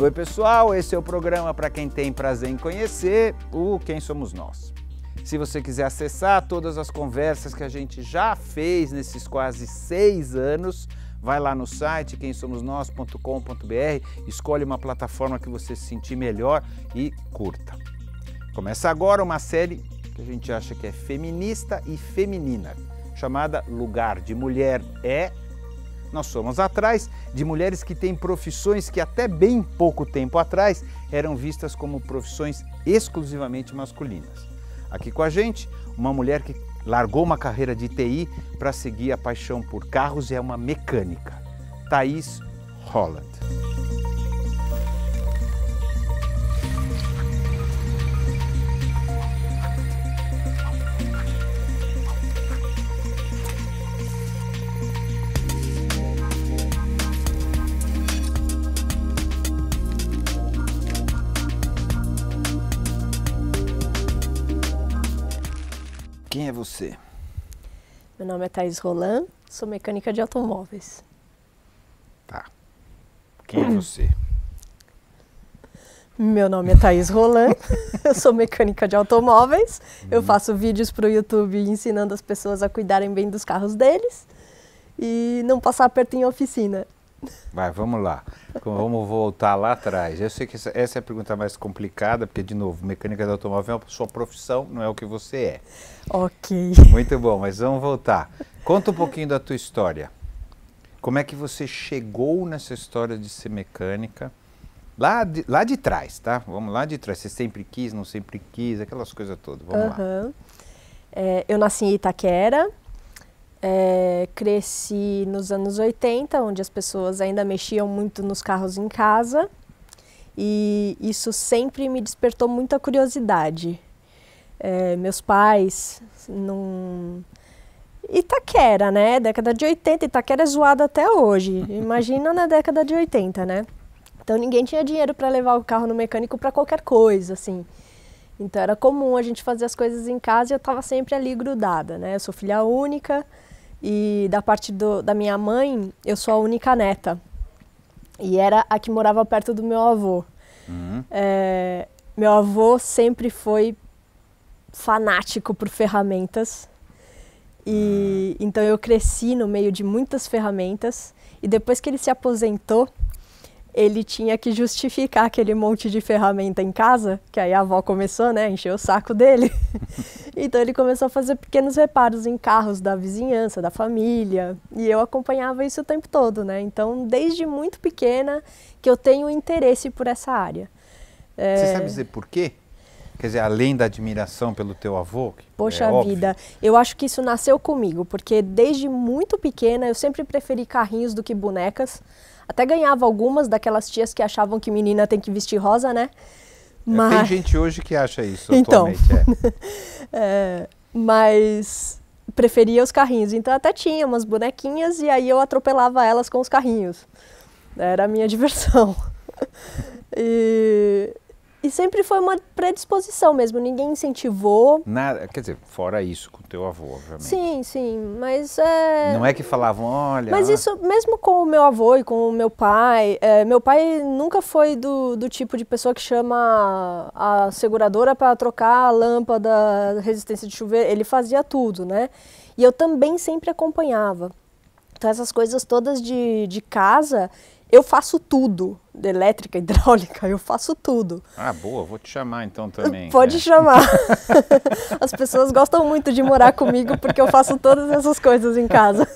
Oi, pessoal, esse é o programa para quem tem prazer em conhecer o Quem Somos Nós. Se você quiser acessar todas as conversas que a gente já fez nesses quase seis anos, vai lá no site quemsomosnós.com.br, escolhe uma plataforma que você se sentir melhor e curta. Começa agora uma série que a gente acha que é feminista e feminina, chamada Lugar de Mulher é nós somos atrás de mulheres que têm profissões que até bem pouco tempo atrás eram vistas como profissões exclusivamente masculinas. Aqui com a gente, uma mulher que largou uma carreira de TI para seguir a paixão por carros e é uma mecânica, Thaís Holland. Quem é você? Meu nome é Thais Roland, sou mecânica de automóveis. Tá. Quem é você? Meu nome é Thaís Roland, eu sou mecânica de automóveis. Eu uhum. faço vídeos para o YouTube ensinando as pessoas a cuidarem bem dos carros deles e não passar perto em oficina. Vai, vamos lá. Vamos voltar lá atrás. Eu sei que essa, essa, é a pergunta mais complicada, porque, de novo, mecânica de automóvel é a sua profissão, não é o que você é. Ok. Muito bom, mas vamos voltar. Conta um pouquinho da tua história. Como é que você chegou nessa história de ser mecânica? Lá de, lá de trás, tá? Vamos lá de trás. Você sempre quis, não sempre quis, aquelas coisas todas. Vamos uhum. lá. É, eu nasci em Itaquera, é, cresci nos anos 80, onde as pessoas ainda mexiam muito nos carros em casa, e isso sempre me despertou muita curiosidade. É, meus pais, num. Itaquera, né? Década de 80, Itaquera é zoada até hoje. Imagina na década de 80, né? Então ninguém tinha dinheiro para levar o carro no mecânico para qualquer coisa, assim. Então era comum a gente fazer as coisas em casa e eu estava sempre ali grudada, né? Eu sou filha única, e da parte do, da minha mãe, eu sou a única neta. E era a que morava perto do meu avô. Uhum. É, meu avô sempre foi fanático por ferramentas. E uhum. então eu cresci no meio de muitas ferramentas. E depois que ele se aposentou, ele tinha que justificar aquele monte de ferramenta em casa, que aí a avó começou, né, a encher o saco dele. então ele começou a fazer pequenos reparos em carros da vizinhança, da família, e eu acompanhava isso o tempo todo, né? Então, desde muito pequena que eu tenho interesse por essa área. É... Você sabe dizer por quê? Quer dizer, além da admiração pelo teu avô? É Poxa é vida, eu acho que isso nasceu comigo, porque desde muito pequena eu sempre preferi carrinhos do que bonecas. Até ganhava algumas daquelas tias que achavam que menina tem que vestir rosa, né? É, mas... Tem gente hoje que acha isso então, É. é, mas preferia os carrinhos. Então até tinha umas bonequinhas e aí eu atropelava elas com os carrinhos. Era a minha diversão. e e sempre foi uma predisposição mesmo, ninguém incentivou. Nada, quer dizer, fora isso com o teu avô, obviamente. Sim, sim, mas é... Não é que falavam, olha... Mas ah. isso, mesmo com o meu avô e com o meu pai, é, meu pai nunca foi do, do tipo de pessoa que chama a seguradora para trocar a lâmpada, resistência de chuveiro, ele fazia tudo, né? E eu também sempre acompanhava. Então essas coisas todas de, de casa, eu faço tudo, elétrica, hidráulica, eu faço tudo. Ah, boa, vou te chamar então também. Pode né? chamar. As pessoas gostam muito de morar comigo porque eu faço todas essas coisas em casa.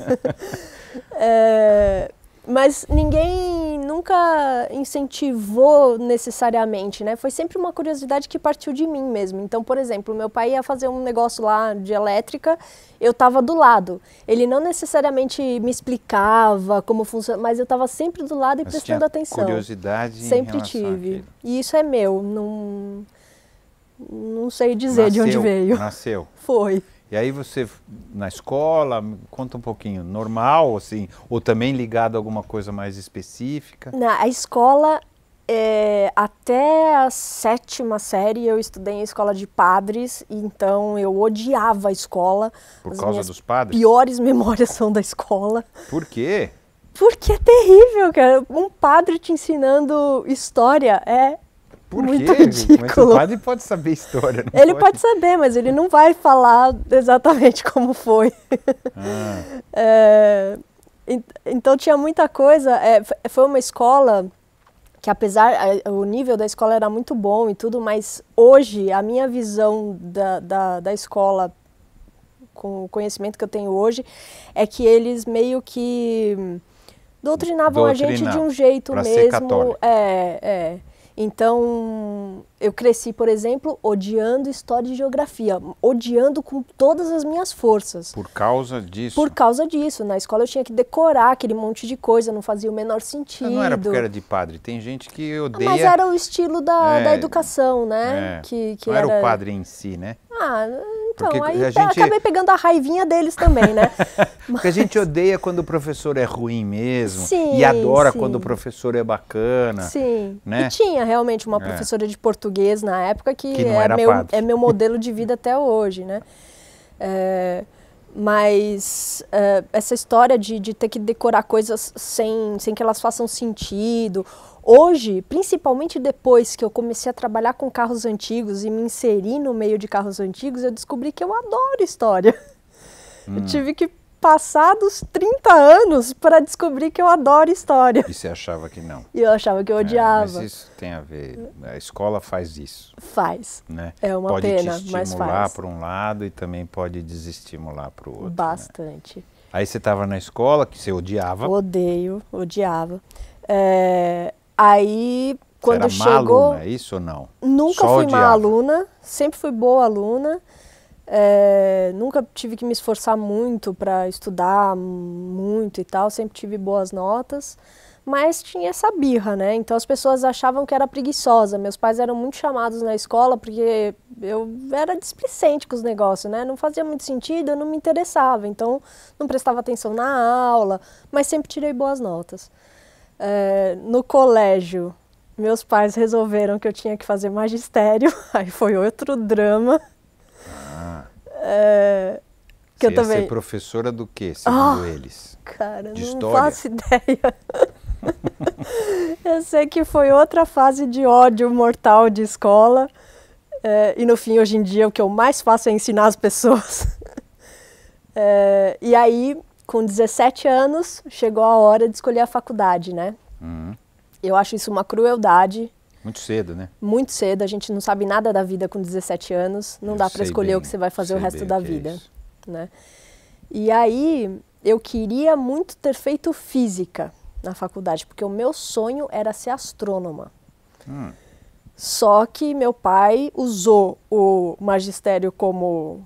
É, mas ninguém nunca incentivou necessariamente, né? Foi sempre uma curiosidade que partiu de mim mesmo. Então, por exemplo, meu pai ia fazer um negócio lá de elétrica, eu estava do lado. Ele não necessariamente me explicava como funciona, mas eu estava sempre do lado e mas prestando atenção. Curiosidade. Sempre tive. E isso é meu. Não, não sei dizer nasceu, de onde veio. Nasceu. Foi. E aí você, na escola, conta um pouquinho, normal, assim, ou também ligado a alguma coisa mais específica? Na escola, é, até a sétima série eu estudei em escola de padres, então eu odiava a escola. Por As causa dos padres? piores memórias são da escola. Por quê? Porque é terrível, cara. Um padre te ensinando história é por muito quê? ridículo. Mas o padre pode saber história, não Ele pode? saber, mas ele não vai falar exatamente como foi. Ah. é, então tinha muita coisa. É, foi uma escola que apesar é, o nível da escola era muito bom e tudo, mas hoje a minha visão da, da, da, escola com o conhecimento que eu tenho hoje é que eles meio que doutrinavam Doutrina, a gente de um jeito mesmo, é, é, então, eu cresci, por exemplo, odiando história e geografia, odiando com todas as minhas forças. Por causa disso? Por causa disso. Na escola eu tinha que decorar aquele monte de coisa, não fazia o menor sentido. Ah, não era porque era de padre, tem gente que ah, odeia. Mas era o estilo da, é, da educação, né? É, que, que não era, era o padre em si, né? Ah, então, Porque aí a tá, gente... acabei pegando a raivinha deles também, né? Mas... Porque a gente odeia quando o professor é ruim mesmo sim, e adora sim. quando o professor é bacana. Sim. Né? E tinha realmente uma é. professora é. de português na época que, que é, meu, é meu modelo de vida até hoje, né? É, mas é, essa história de, de ter que decorar coisas sem, sem que elas façam sentido Hoje, principalmente depois que eu comecei a trabalhar com carros antigos e me inseri no meio de carros antigos, eu descobri que eu adoro história. Hum. Eu tive que passar dos 30 anos para descobrir que eu adoro história. E você achava que não? E eu achava que eu odiava. É, mas isso tem a ver. A escola faz isso. Faz. Né? É uma pode pena, te mas faz. estimular para um lado e também pode desestimular para o outro. Né? Bastante. Né? Aí você estava na escola que você odiava. Odeio, odiava. É, Aí quando Você era chegou, má aluna, é isso ou não? Nunca Só fui odiava. má aluna, sempre fui boa aluna. É, nunca tive que me esforçar muito para estudar muito e tal, sempre tive boas notas, mas tinha essa birra, né? Então as pessoas achavam que era preguiçosa. Meus pais eram muito chamados na escola porque eu era displicente com os negócios, né? Não fazia muito sentido, eu não me interessava, então não prestava atenção na aula, mas sempre tirei boas notas. É, no colégio, meus pais resolveram que eu tinha que fazer magistério, aí foi outro drama. Ah. É, que Você eu também... ser professora do quê, ah, segundo oh, eles? Cara, de história? não faço ideia. eu sei que foi outra fase de ódio mortal de escola. É, e no fim, hoje em dia, o que eu mais faço é ensinar as pessoas. É, e aí, com 17 anos, chegou a hora de escolher a faculdade, né? Uhum. Eu acho isso uma crueldade. Muito cedo, né? Muito cedo. A gente não sabe nada da vida com 17 anos. Não eu dá para escolher bem, o que você vai fazer o resto da é vida, é né? E aí, eu queria muito ter feito física na faculdade, porque o meu sonho era ser astrônoma. Hum. Só que meu pai usou o magistério como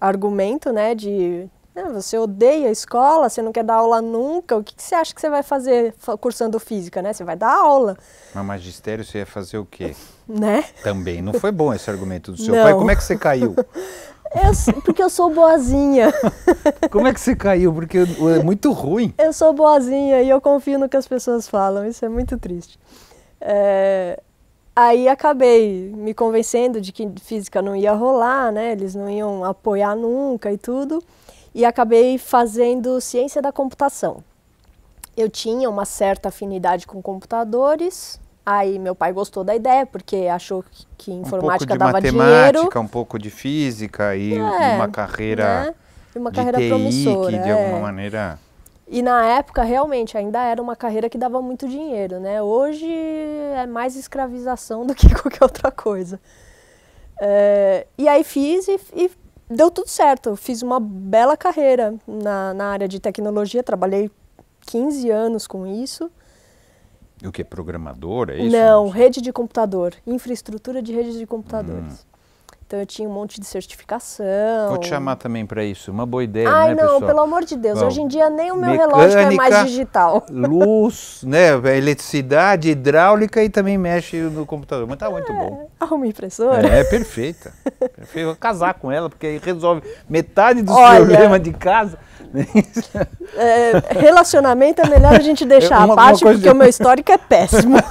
argumento, né, de você odeia a escola, você não quer dar aula nunca, o que, você acha que você vai fazer cursando física, né? Você vai dar aula. Mas magistério você ia fazer o quê? Né? Também. Não foi bom esse argumento do seu não. pai. Como é que você caiu? Eu, porque eu sou boazinha. Como é que você caiu? Porque é muito ruim. Eu sou boazinha e eu confio no que as pessoas falam. Isso é muito triste. É, aí acabei me convencendo de que física não ia rolar, né? Eles não iam apoiar nunca e tudo e acabei fazendo ciência da computação. Eu tinha uma certa afinidade com computadores, Aí meu pai gostou da ideia, porque achou que, informática um pouco de dava matemática, dinheiro. um pouco de física e, é, uma carreira né? uma carreira TI, promissora, que de é. alguma maneira... E na época, realmente, ainda era uma carreira que dava muito dinheiro, né? Hoje é mais escravização do que qualquer outra coisa. É, e aí fiz e, e deu tudo certo. Eu fiz uma bela carreira na, na área de tecnologia, trabalhei 15 anos com isso. o que? Programador? É isso? Não, rede de computador, infraestrutura de redes de computadores. Hum. Então eu tinha um monte de certificação. Vou te chamar também para isso, uma boa ideia, Ai, né, não, pessoal? pelo amor de Deus, Bom, hoje em dia nem o meu mecânica, relógio é mais digital. Luz, né, eletricidade, hidráulica e também mexe no computador. Mas tá é, muito bom. É, arruma impressora. É, é perfeita. Vou casar com ela, porque aí resolve metade dos Olha, problemas de casa. é, relacionamento é melhor a gente deixar é, uma, à parte, porque de... o meu histórico é péssimo.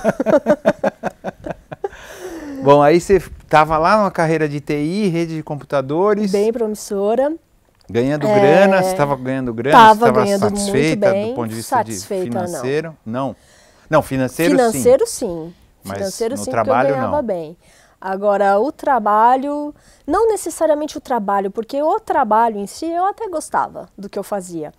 Bom, aí você Estava lá numa carreira de TI, rede de computadores. Bem promissora. Ganhando é, grana, você estava ganhando grana, tava você estava satisfeita bem, do ponto de vista de financeiro? Não. não. Não, financeiro, financeiro sim. sim. Mas financeiro no sim, trabalho, eu ganhava não. bem. Agora, o trabalho, não necessariamente o trabalho, porque o trabalho em si eu até gostava do que eu fazia,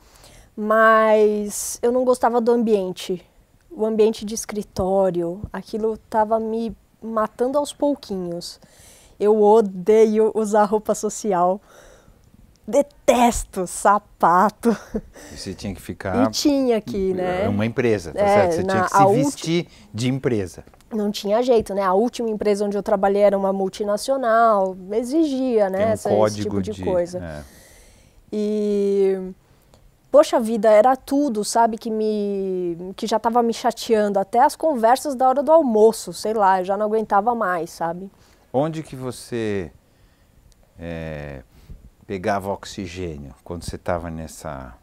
mas eu não gostava do ambiente. O ambiente de escritório, aquilo estava me matando aos pouquinhos. Eu odeio usar roupa social. Detesto sapato. E você tinha que ficar. E tinha que, né? É uma empresa, tá é, certo? Você na, tinha que se vestir ulti... de empresa. Não tinha jeito, né? A última empresa onde eu trabalhei era uma multinacional, exigia, né? Tem um Essa, código esse tipo de, de coisa. É. E poxa vida, era tudo, sabe, que me que já estava me chateando, até as conversas da hora do almoço, sei lá, eu já não aguentava mais, sabe? Onde que você é, pegava oxigênio quando você estava nessa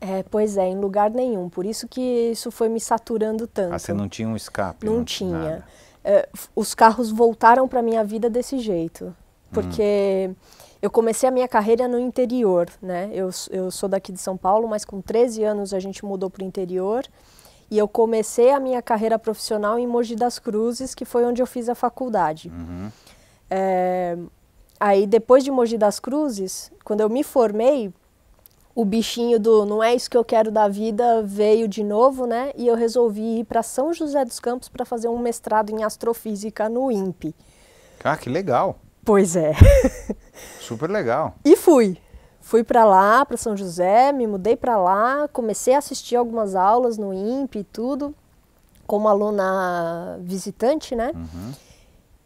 é, pois é, em lugar nenhum. Por isso que isso foi me saturando tanto. Ah, você não tinha um escape? Não, não tinha. É, os carros voltaram para minha vida desse jeito, hum. porque hum eu comecei a minha carreira no interior, né? Eu, eu sou daqui de São Paulo, mas com 13 anos a gente mudou para o interior. E eu comecei a minha carreira profissional em Mogi das Cruzes, que foi onde eu fiz a faculdade. Uhum. É, aí depois de Mogi das Cruzes, quando eu me formei, o bichinho do não é isso que eu quero da vida veio de novo, né? E eu resolvi ir para São José dos Campos para fazer um mestrado em astrofísica no INPE. Ah, que legal! Pois é. Super legal. e fui. Fui para lá, para São José, me mudei para lá, comecei a assistir algumas aulas no INPE e tudo, como aluna visitante, né? Uhum.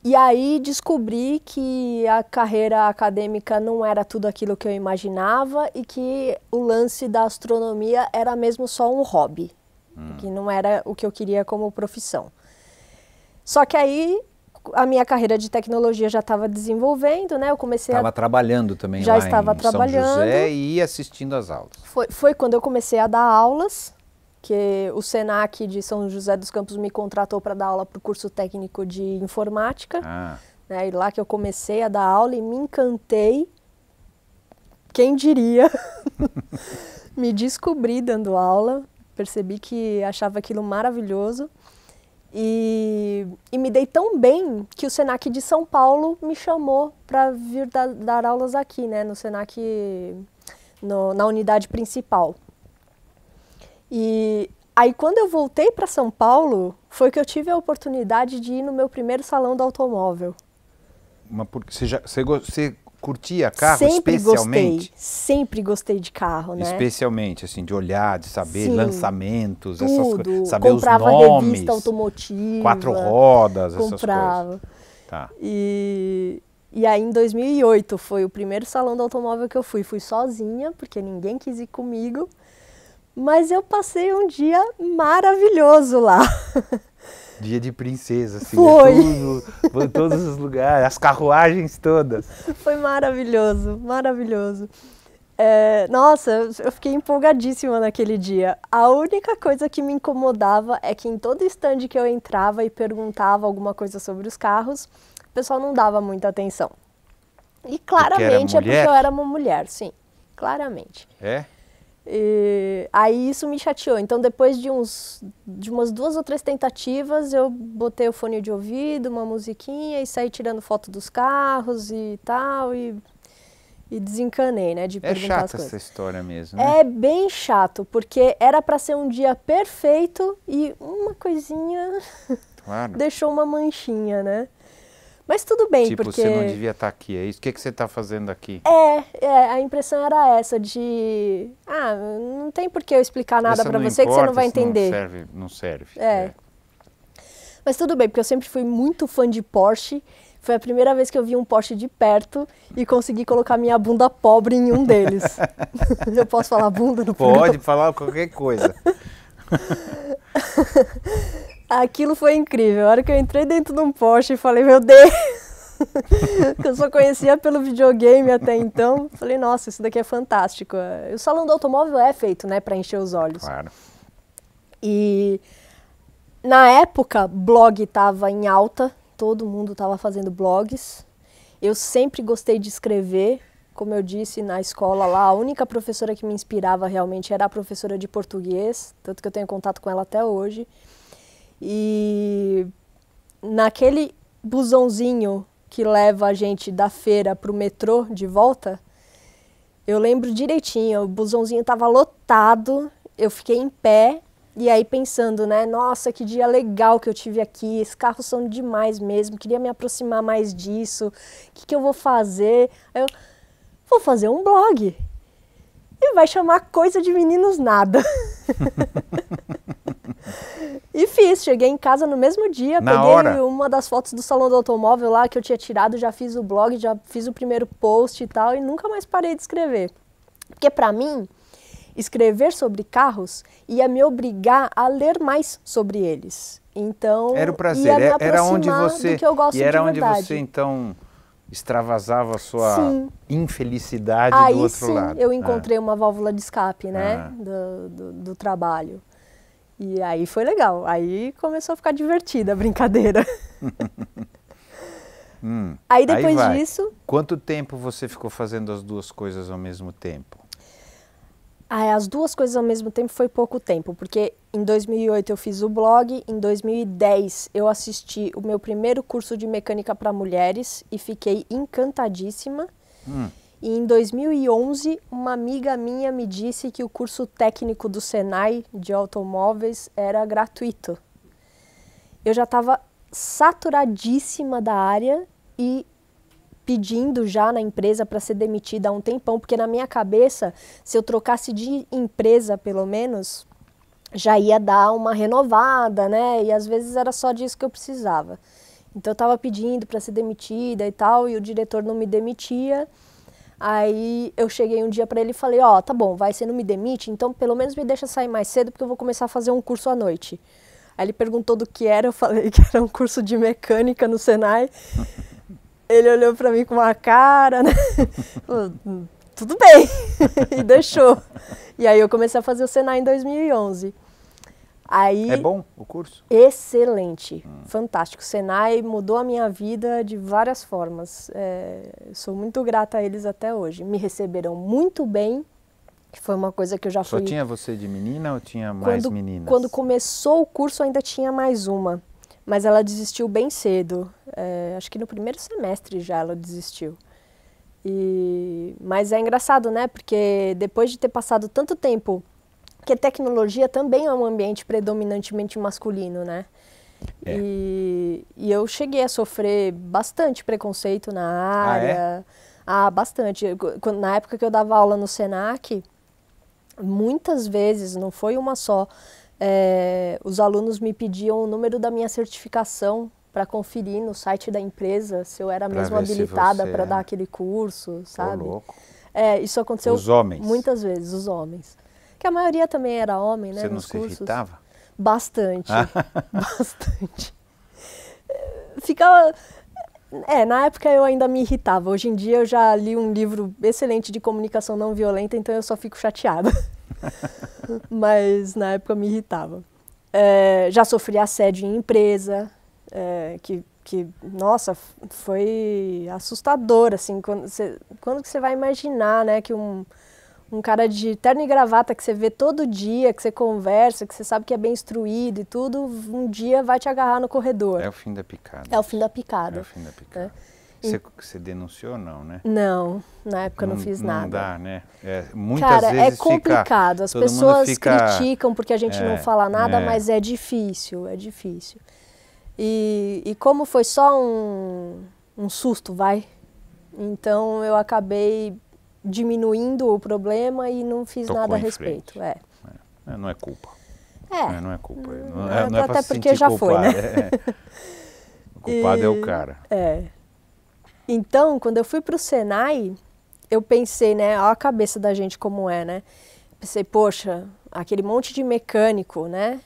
E aí descobri que a carreira acadêmica não era tudo aquilo que eu imaginava e que o lance da astronomia era mesmo só um hobby, hum. que não era o que eu queria como profissão. Só que aí a minha carreira de tecnologia já estava desenvolvendo, né? Eu comecei Estava a... trabalhando também já estava trabalhando. São José e assistindo às aulas. Foi, foi quando eu comecei a dar aulas, que o SENAC de São José dos Campos me contratou para dar aula para o curso técnico de informática. Ah. Né? E lá que eu comecei a dar aula e me encantei. Quem diria? me descobri dando aula, percebi que achava aquilo maravilhoso. E, e, me dei tão bem que o Senac de São Paulo me chamou para vir da, dar aulas aqui, né, no Senac, no, na unidade principal. E aí, quando eu voltei para São Paulo, foi que eu tive a oportunidade de ir no meu primeiro salão do automóvel. Mas porque você, já, você, você curtia carro sempre especialmente? Gostei, sempre gostei de carro, né? Especialmente, assim, de olhar, de saber Sim, lançamentos, tudo. essas coisas. Saber comprava os nomes. revista automotiva. Quatro rodas, comprava. essas coisas. Tá. E, e aí em 2008 foi o primeiro salão do automóvel que eu fui. Fui sozinha, porque ninguém quis ir comigo. Mas eu passei um dia maravilhoso lá. Dia de princesa, assim, né? Foi. É tudo, todos os lugares, as carruagens todas. Foi maravilhoso, maravilhoso. É, nossa, eu fiquei empolgadíssima naquele dia. A única coisa que me incomodava é que em todo estande que eu entrava e perguntava alguma coisa sobre os carros, o pessoal não dava muita atenção. E claramente porque é porque eu era uma mulher, sim. Claramente. É? E aí isso me chateou. Então depois de uns de umas duas ou três tentativas, eu botei o fone de ouvido, uma musiquinha e saí tirando foto dos carros e tal e, e desencanei, né, de é perguntar chata as coisas. essa história mesmo, né? É bem chato, porque era para ser um dia perfeito e uma coisinha claro. deixou uma manchinha, né? Mas tudo bem, tipo, porque... você não devia estar tá aqui, é isso? O que, é que você está fazendo aqui? É, é, a impressão era essa de ah, não tem por que eu explicar nada para você importa, que você não vai entender. Não serve, não serve. É. é. Mas tudo bem, porque eu sempre fui muito fã de Porsche. Foi a primeira vez que eu vi um Porsche de perto e consegui colocar minha bunda pobre em um deles. eu posso falar bunda no Pode programa? falar qualquer coisa. Aquilo foi incrível. A hora que eu entrei dentro de um Porsche e falei, meu Deus, que eu só conhecia pelo videogame até então. Falei, nossa, isso daqui é fantástico. O salão do automóvel é feito, né, para encher os olhos. Claro. E na época, blog estava em alta, todo mundo estava fazendo blogs. Eu sempre gostei de escrever, como eu disse na escola lá, a única professora que me inspirava realmente era a professora de português, tanto que eu tenho contato com ela até hoje. E naquele busãozinho que leva a gente da feira para o metrô de volta, eu lembro direitinho, o busãozinho estava lotado, eu fiquei em pé e aí pensando, né? Nossa, que dia legal que eu tive aqui. Esses carros são demais mesmo. Queria me aproximar mais disso. O que, que eu vou fazer? Eu vou fazer um blog. E vai chamar coisa de meninos nada. e fiz, cheguei em casa no mesmo dia, Na peguei hora. uma das fotos do salão do automóvel lá que eu tinha tirado, já fiz o blog, já fiz o primeiro post e tal, e nunca mais parei de escrever. Porque para mim, escrever sobre carros ia me obrigar a ler mais sobre eles. Então, era o prazer, ia é, era onde você e era onde você então extravasava a sua sim. infelicidade Aí, do outro sim, lado. eu ah. encontrei ah. uma válvula de escape, né, ah. do, do, do trabalho. E aí foi legal. Aí começou a ficar divertida a brincadeira. hum, aí depois aí disso. Quanto tempo você ficou fazendo as duas coisas ao mesmo tempo? Ah, as duas coisas ao mesmo tempo foi pouco tempo, porque em 2008 eu fiz o blog, em 2010 eu assisti o meu primeiro curso de mecânica para mulheres e fiquei encantadíssima. Hum. E em 2011, uma amiga minha me disse que o curso técnico do Senai de automóveis era gratuito. Eu já estava saturadíssima da área e pedindo já na empresa para ser demitida há um tempão, porque na minha cabeça, se eu trocasse de empresa pelo menos, já ia dar uma renovada, né? E às vezes era só disso que eu precisava. Então eu estava pedindo para ser demitida e tal, e o diretor não me demitia. Aí eu cheguei um dia para ele e falei: Ó, oh, tá bom, vai, você não me demite, então pelo menos me deixa sair mais cedo porque eu vou começar a fazer um curso à noite. Aí ele perguntou do que era, eu falei que era um curso de mecânica no Senai. Ele olhou para mim com uma cara, né? Hum, tudo bem, e deixou. E aí eu comecei a fazer o Senai em 2011. Aí, é bom o curso? Excelente, hum. fantástico. Senai mudou a minha vida de várias formas. É, sou muito grata a eles até hoje. Me receberam muito bem, que foi uma coisa que eu já Só fui... Só tinha você de menina ou tinha mais quando, meninas? Quando começou o curso ainda tinha mais uma, mas ela desistiu bem cedo. É, acho que no primeiro semestre já ela desistiu. E... Mas é engraçado, né? Porque depois de ter passado tanto tempo porque tecnologia também é um ambiente predominantemente masculino, né? É. E, e, eu cheguei a sofrer bastante preconceito na ah, é? área. Ah, é? ah bastante. na época que eu dava aula no SENAC, muitas vezes, não foi uma só, é, os alunos me pediam o número da minha certificação para conferir no site da empresa se eu era pra mesmo habilitada para é. dar aquele curso, sabe? louco. É, isso aconteceu muitas vezes, os homens que a maioria também era homem, né? Você não se cursos. irritava? Bastante, bastante. Eh, ficava... Eh, é, na época eu ainda me irritava. Hoje em dia eu já li um livro excelente de comunicação não violenta, então eu só fico chateada. Mas na época eu me irritava. É, já sofri assédio em empresa, é, que, que, nossa, foi assustador, assim, quando, você, quando que você vai imaginar, né, que um um cara de terno e gravata que você vê todo dia, que você conversa, que você sabe que é bem instruído e tudo, um dia vai te agarrar no corredor. É o fim da picada. É o fim da picada. É o fim da picada. É. Você, você, denunciou não, né? Não, na época não, eu não fiz não nada. Não dá, né? É, muitas Cara, é vezes é complicado. Fica, As pessoas fica, criticam porque a gente é, não fala nada, é. mas é difícil, é difícil. E, e como foi só um, um susto, vai? Então eu acabei diminuindo o problema e não fiz Tocou nada a respeito. É. é. Não é culpa. É. é não é culpa. Não, é, não é até porque já culpado. foi, né? É, é. O culpado e... é o cara. É. Então, quando eu fui para o Senai, eu pensei, né? Olha a cabeça da gente como é, né? Pensei, poxa, aquele monte de mecânico, né?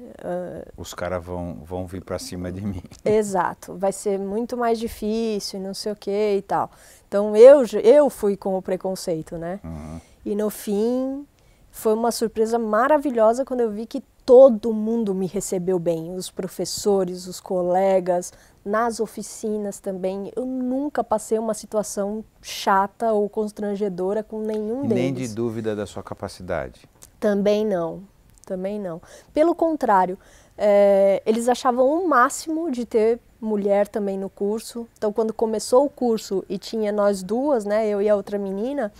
Uh, Os caras vão, vão vir para cima de mim. Exato, vai ser muito mais difícil, não sei o que e tal. Então eu, eu fui com o preconceito, né? Uhum. E no fim foi uma surpresa maravilhosa quando eu vi que todo mundo me recebeu bem, os professores, os colegas, nas oficinas também. Eu nunca passei uma situação chata ou constrangedora com nenhum deles. Nem de dúvida da sua capacidade. Também não também não. Pelo contrário, é, eles achavam o máximo de ter mulher também no curso. Então, quando começou o curso e tinha nós duas, né, eu e a outra menina,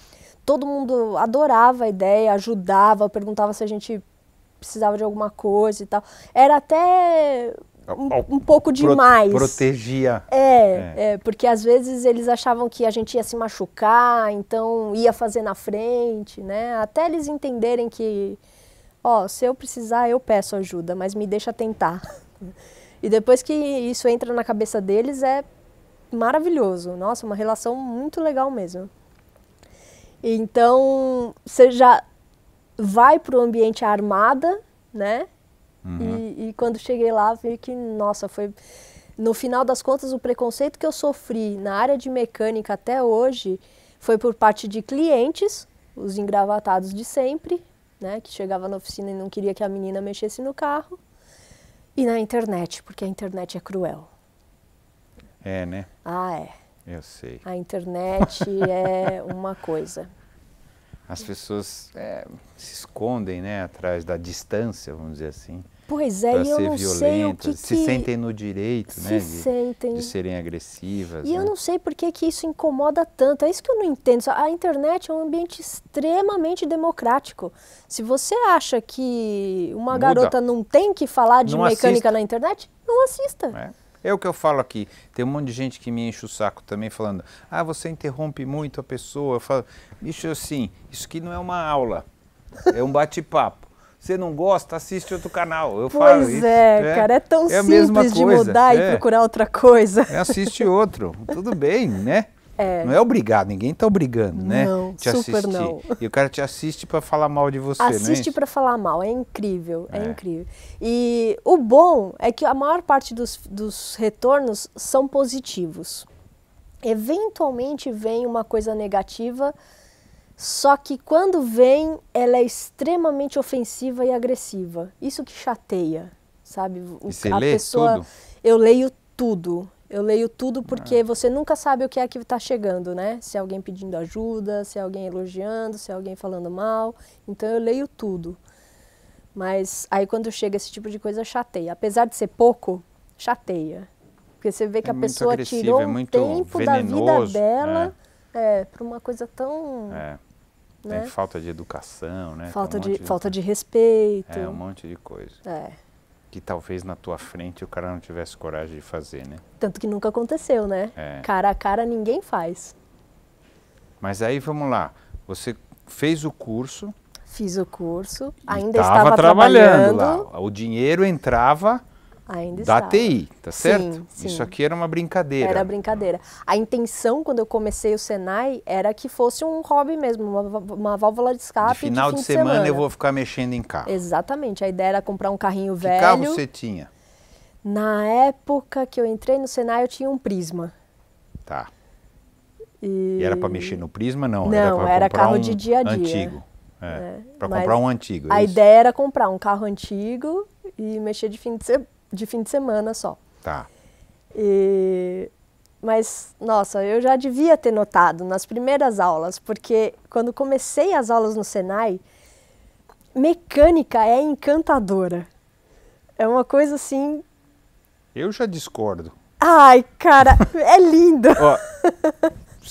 todo mundo adorava a ideia, ajudava, perguntava se a gente precisava de alguma coisa e tal. Era até um, um, pouco demais. protegia. É, é, é, porque às vezes eles achavam que a gente ia se machucar, então ia fazer na frente, né? Até eles entenderem que ó, oh, se eu precisar, eu peço ajuda, mas me deixa tentar. e depois que isso entra na cabeça deles, é maravilhoso. Nossa, uma relação muito legal mesmo. Então, você já vai para o ambiente armada, né? Uhum. E, e, quando cheguei lá, vi que, nossa, foi. No final das contas, o preconceito que eu sofri na área de mecânica até hoje foi por parte de clientes, os engravatados de sempre, né, que chegava na oficina e não queria que a menina mexesse no carro, e na internet, porque a internet é cruel. É, né? Ah, é. Eu sei. A internet é uma coisa. As pessoas é, se escondem, né, atrás da distância, vamos dizer assim. Pois é, e eu não sei o que, que se sentem no direito, se né, de, sentem. de serem agressivas. E né? eu não sei por que, que isso incomoda tanto. É isso que eu não entendo. A internet é um ambiente extremamente democrático. Se você acha que uma Muda. garota não tem que falar de não mecânica assista. na internet, não assista. É. É o que eu falo aqui. Tem um monte de gente que me enche o saco também falando: ah, você interrompe muito a pessoa. Eu falo, bicho, assim, isso aqui não é uma aula, é um bate-papo. Você não gosta, assiste outro canal. Eu pois falo isso. Pois é, cara, é tão é simples de mudar e é. procurar outra coisa. É, assiste outro, tudo bem, né? É. Não é obrigado, ninguém está obrigando, né? Não, te super assistir. não. E o cara te assiste para falar mal de você, é Assiste para falar mal, é incrível, é. é. incrível. E o bom é que a maior parte dos, dos retornos são positivos. Eventualmente vem uma coisa negativa, só que quando vem, ela é extremamente ofensiva e agressiva. Isso que chateia, sabe? O, você a lê pessoa, tudo? eu leio tudo. Eu leio tudo porque ah. você nunca sabe o que é que está chegando, né? Se é alguém pedindo ajuda, se é alguém elogiando, se é alguém falando mal. Então eu leio tudo. Mas aí quando chega esse tipo de coisa, chateia. Apesar de ser pouco, chateia. Porque você vê que é a pessoa é tirou é tempo venenoso, da vida dela é. é para uma coisa tão é. Né? Tem falta de educação, né? Falta, um de, de, falta de respeito. É, um monte de coisa. É. Que talvez na tua frente o cara não tivesse coragem de fazer, né? Tanto que nunca aconteceu, né? É. Cara a cara ninguém faz. Mas aí vamos lá, você fez o curso. Fiz o curso, ainda estava trabalhando. trabalhando. Lá. O dinheiro entrava Ainda da TI, tá certo? Sim, sim. Isso aqui era uma brincadeira. Era brincadeira. A intenção, quando eu comecei o Senai, era que fosse um hobby mesmo, uma, uma válvula de escape. De final de, de, de semana, semana, eu vou ficar mexendo em carro. Exatamente. A ideia era comprar um carrinho que velho. Que carro você tinha? Na época que eu entrei no Senai, eu tinha um Prisma. Tá. E, e era para mexer no Prisma? Não, não era, era carro um de dia a dia. Antigo. É, é. para comprar um antigo. a isso? ideia era comprar um carro antigo e mexer de fim de semana de fim de semana só. Tá. E... Mas, nossa, eu já devia ter notado nas primeiras aulas, porque quando comecei as aulas no Senai, mecânica é encantadora. É uma coisa assim. Eu já discordo. Ai, cara, é lindo! Ó,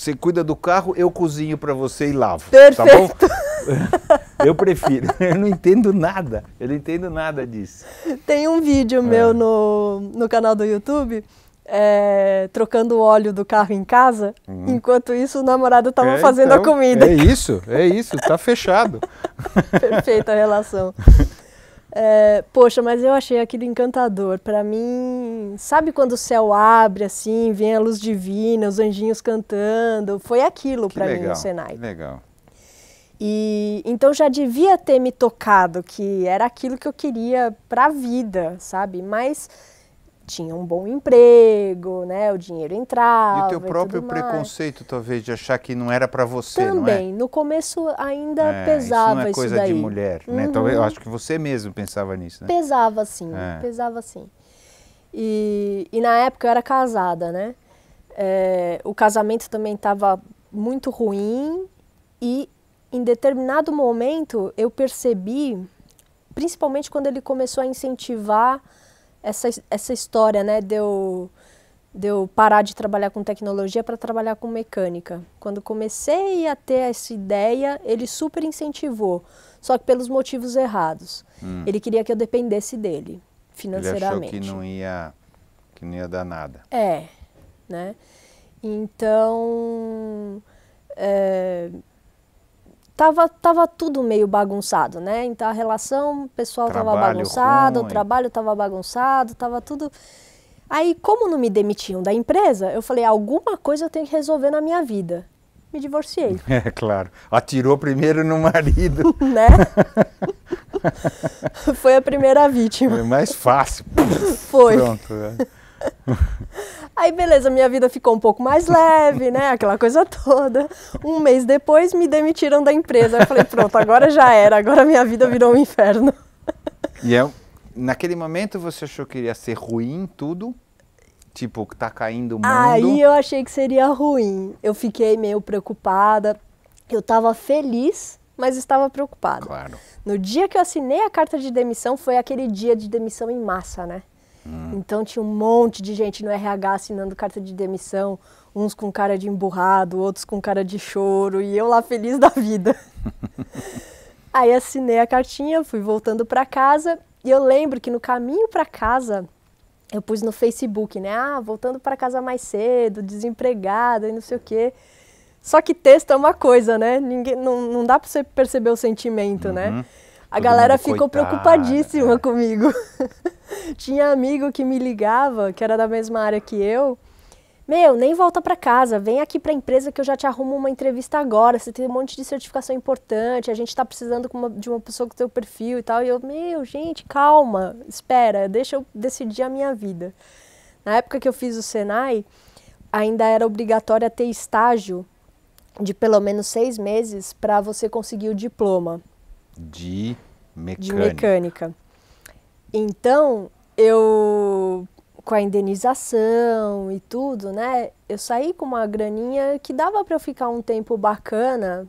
você cuida do carro, eu cozinho para você e lavo. Perfeito. Tá bom? Eu prefiro. Eu não entendo nada. Eu não entendo nada disso. Tem um vídeo é. meu no, no canal do YouTube é, trocando o óleo do carro em casa, hum. enquanto isso o namorado estava é, fazendo então, a comida. É isso, é isso, tá fechado. Perfeita relação. É, poxa, mas eu achei aquilo encantador. Para mim, sabe quando o céu abre assim, vem a luz divina, os anjinhos cantando? Foi aquilo para mim no Senai. Que legal. E então já devia ter me tocado que era aquilo que eu queria para a vida, sabe? Mas tinha um bom emprego, né? O dinheiro entrava. E o teu próprio preconceito, talvez, de achar que não era para você, é? Também, é? no começo ainda é, pesava isso não é coisa daí. de mulher, né? Talvez, eu uhum. acho que você mesmo pensava nisso, né? Pesava sim, é. pesava sim. E, e, na época eu era casada, né? É, o casamento também estava muito ruim e em determinado momento eu percebi, principalmente quando ele começou a incentivar essa, essa história, né, de eu, de eu parar de trabalhar com tecnologia para trabalhar com mecânica. Quando comecei a ter essa ideia, ele super incentivou, só que pelos motivos errados. Hum. Ele queria que eu dependesse dele, financeiramente. Ele achou que não ia, que não ia dar nada. É, né? Então, é, tava, tava tudo meio bagunçado, né? Então a relação pessoal trabalho tava bagunçada, o trabalho tava bagunçado, tava tudo. Aí, como não me demitiam da empresa, eu falei: alguma coisa eu tenho que resolver na minha vida. Me divorciei. É claro. Atirou primeiro no marido. né? Foi a primeira vítima. Foi mais fácil. Foi. Pronto. É. Aí, beleza, minha vida ficou um pouco mais leve, né? Aquela coisa toda. Um mês depois, me demitiram da empresa. Eu falei, pronto, agora já era, agora minha vida virou um inferno. E eu, é naquele momento você achou que iria ser ruim tudo? Tipo, tá caindo o mundo? Aí eu achei que seria ruim. Eu fiquei meio preocupada. Eu tava feliz, mas estava preocupada. Claro. No dia que eu assinei a carta de demissão, foi aquele dia de demissão em massa, né? Hum. Então tinha um monte de gente no RH assinando carta de demissão, uns com cara de emburrado, outros com cara de choro, e eu lá feliz da vida. Aí assinei a cartinha, fui voltando para casa, e eu lembro que no caminho para casa eu pus no Facebook, né? Ah, voltando para casa mais cedo, desempregada e não sei o quê. Só que texto é uma coisa, né? Ninguém, não, não dá para você perceber o sentimento, né? uhum. né? A Todo galera ficou coitada, preocupadíssima né? comigo. Tinha amigo que me ligava, que era da mesma área que eu. Meu, nem volta para casa, vem aqui para a empresa que eu já te arrumo uma entrevista agora. Você tem um monte de certificação importante, a gente está precisando de uma pessoa com teu perfil e tal. E eu, meu, gente, calma, espera, deixa eu decidir a minha vida. Na época que eu fiz o Senai, ainda era obrigatória ter estágio de pelo menos seis meses para você conseguir o diploma de mecânica. De mecânica. Então, eu com a indenização e tudo, né? Eu saí com uma graninha que dava para eu ficar um tempo bacana,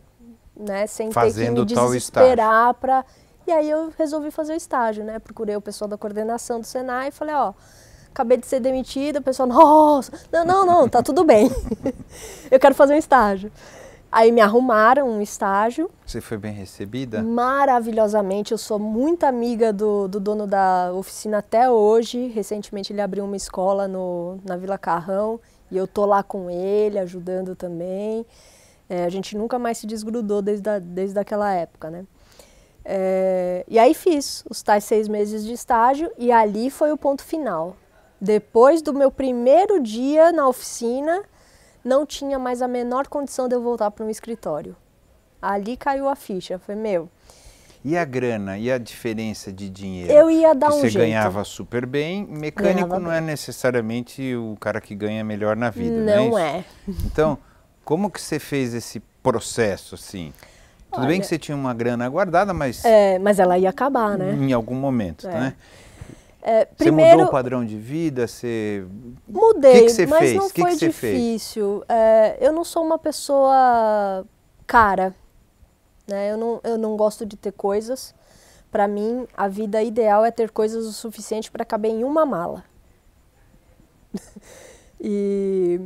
né, sem Fazendo ter que me desesperar para E aí eu resolvi fazer o estágio, né? Procurei o pessoal da coordenação do Senai e falei, ó, acabei de ser demitida, o pessoal, nossa, não, não, não, tá tudo bem. eu quero fazer um estágio. Aí me arrumaram um estágio. Você foi bem recebida? Maravilhosamente. Eu sou muito amiga do, do dono da oficina até hoje. Recentemente ele abriu uma escola no, na Vila Carrão e eu tô lá com ele, ajudando também. É, a gente nunca mais se desgrudou desde, a, desde aquela época, né? É, e aí fiz os tais seis meses de estágio e ali foi o ponto final. Depois do meu primeiro dia na oficina, não tinha mais a menor condição de eu voltar para um escritório. Ali caiu a ficha, foi meu. E a grana e a diferença de dinheiro? Eu ia dar que um você jeito. Você ganhava super bem. Mecânico ganhava não é bem. é necessariamente o cara que ganha melhor na vida, não, é não é, é? Então, como que você fez esse processo assim? Tudo Olha, bem que você tinha uma grana guardada, mas é, mas ela ia acabar, né? Em algum momento, é. né? É, primeiro, você mudou o padrão de vida? Você... Mudei, que que você mas fez? não que foi que difícil. É, eu não sou uma pessoa cara. Né? Eu, não, eu não gosto de ter coisas. Para mim, a vida ideal é ter coisas o suficiente para caber em uma mala. e...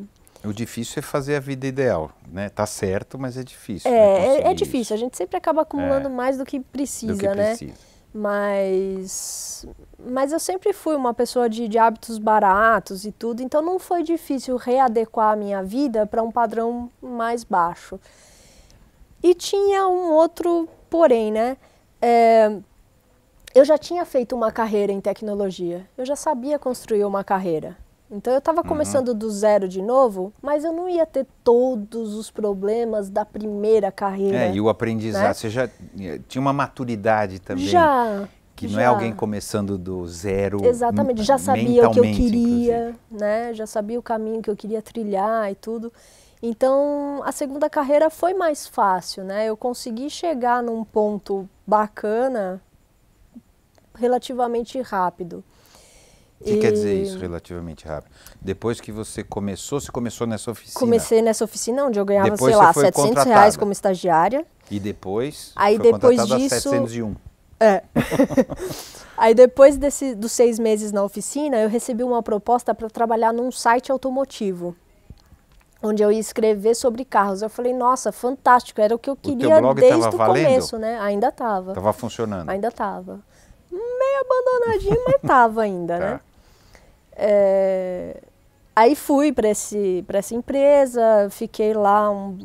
O difícil é fazer a vida ideal, né? Tá certo, mas é difícil. Né, é, é, é difícil. Isso. A gente sempre acaba acumulando é. mais do que precisa, do que né? Precisa. Mas, mas eu sempre fui uma pessoa de, de hábitos baratos e tudo, então não foi difícil readequar a minha vida para um padrão mais baixo. E tinha um outro porém, né? É, eu já tinha feito uma carreira em tecnologia, eu já sabia construir uma carreira. Então eu estava uhum. começando uhum. do zero de novo, mas eu não ia ter todos os problemas da primeira carreira. É, e o aprendizado, né? você já eh, tinha uma maturidade também. Já. Que não já. é alguém começando do zero. Exatamente, hum, já sabia o que eu queria, inclusive. né? Já sabia o caminho que eu queria trilhar e tudo. Então a segunda carreira foi mais fácil, né? Eu consegui chegar num ponto bacana relativamente rápido. O que e... quer dizer isso relativamente rápido? Depois que você começou, você começou nessa oficina? Comecei nessa oficina onde eu ganhava, depois sei lá, 700 reais como estagiária. E depois? Aí depois disso. A 701. É. Aí depois desse, dos seis meses na oficina, eu recebi uma proposta para trabalhar num site automotivo onde eu ia escrever sobre carros. Eu falei, nossa, fantástico, era o que eu queria desde o valendo? começo, né? Ainda estava. Estava funcionando. Ainda estava meio abandonadinho, mas tava ainda, tá. né? É... Aí fui para essa empresa, fiquei lá um.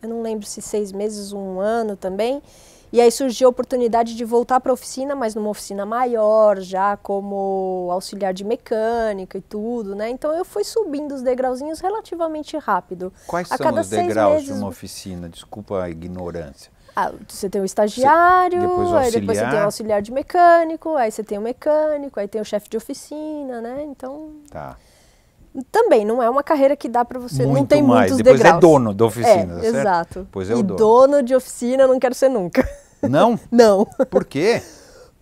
Eu não lembro se seis meses, um ano também. E aí surgiu a oportunidade de voltar para a oficina, mas numa oficina maior, já como auxiliar de mecânica e tudo, né? Então eu fui subindo os degrauzinhos relativamente rápido. Quais a são os degraus meses... de uma oficina? Desculpa a ignorância. Ah, você tem o estagiário, você, depois, o aí depois você tem o auxiliar de mecânico, aí você tem o mecânico, aí tem o chefe de oficina, né? Então. Tá. Também não é uma carreira que dá para você. Muito não tem mais. muitos depois é degraus. é dono da oficina, é, certo? Exato. Pois é o e dono. dono de oficina não quero ser nunca. Não? não. Por quê?